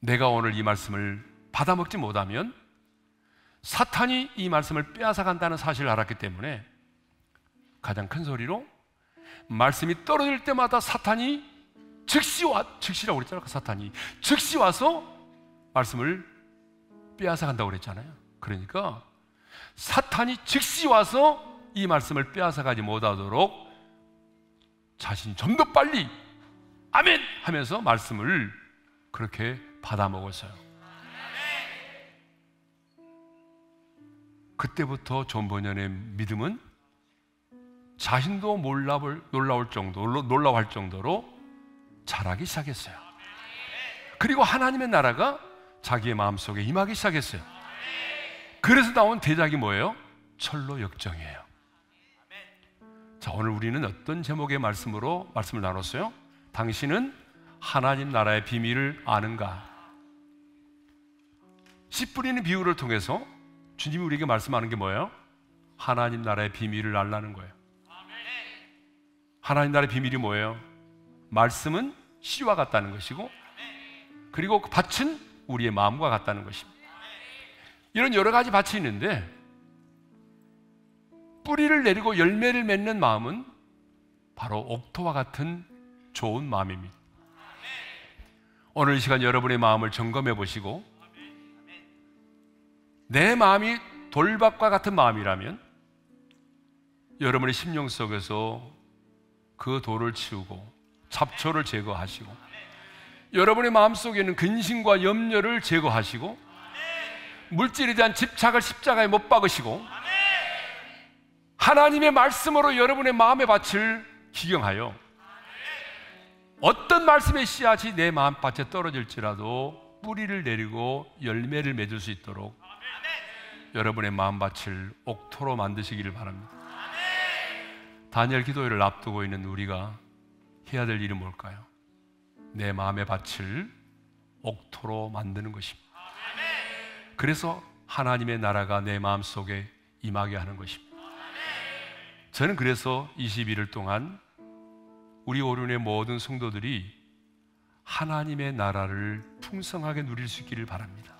내가 오늘 이 말씀을 받아먹지 못하면 사탄이 이 말씀을 빼앗아간다는 사실을 알았기 때문에 가장 큰 소리로 말씀이 떨어질 때마다 사탄이 즉시 와, 즉시라고 그랬잖아요. 그 사탄이. 즉시 와서 말씀을 빼앗아간다고 그랬잖아요. 그러니까 사탄이 즉시 와서 이 말씀을 빼앗아가지 못하도록 자신 좀 더 빨리 아멘 하면서 말씀을 그렇게 받아 먹었어요. 그때부터 존번년의 믿음은 자신도 몰라볼, 놀라울 정도로 놀라워 정도로 자라기 시작했어요. 그리고 하나님의 나라가 자기의 마음속에 임하기 시작했어요. 그래서 나온 대작이 뭐예요? 철로 역정이에요. 자, 오늘 우리는 어떤 제목의 말씀으로 말씀을 나눴어요? 당신은 하나님 나라의 비밀을 아는가? 씨 뿌리는 비유를 통해서 주님이 우리에게 말씀하는 게 뭐예요? 하나님 나라의 비밀을 알라는 거예요. 하나님 나라의 비밀이 뭐예요? 말씀은 씨와 같다는 것이고, 그리고 그 밭은 우리의 마음과 같다는 것입니다. 이런 여러 가지 밭이 있는데 뿌리를 내리고 열매를 맺는 마음은 바로 옥토와 같은 좋은 마음입니다. 오늘 시간 여러분의 마음을 점검해 보시고 내 마음이 돌밭과 같은 마음이라면 여러분의 심령 속에서 그 돌을 치우고 잡초를 제거하시고 여러분의 마음 속에는 근심과 염려를 제거하시고 물질에 대한 집착을 십자가에 못 박으시고 하나님의 말씀으로 여러분의 마음의 밭을 기경하여 어떤 말씀의 씨앗이 내 마음밭에 떨어질지라도 뿌리를 내리고 열매를 맺을 수 있도록 여러분의 마음밭을 옥토로 만드시기를 바랍니다. 다니엘 기도회를 앞두고 있는 우리가 해야 될 일이 뭘까요? 내 마음의 밭을 옥토로 만드는 것입니다. 그래서 하나님의 나라가 내 마음속에 임하게 하는 것입니다. 저는 그래서 21일 동안 우리 오륜의 모든 성도들이 하나님의 나라를 풍성하게 누릴 수 있기를 바랍니다.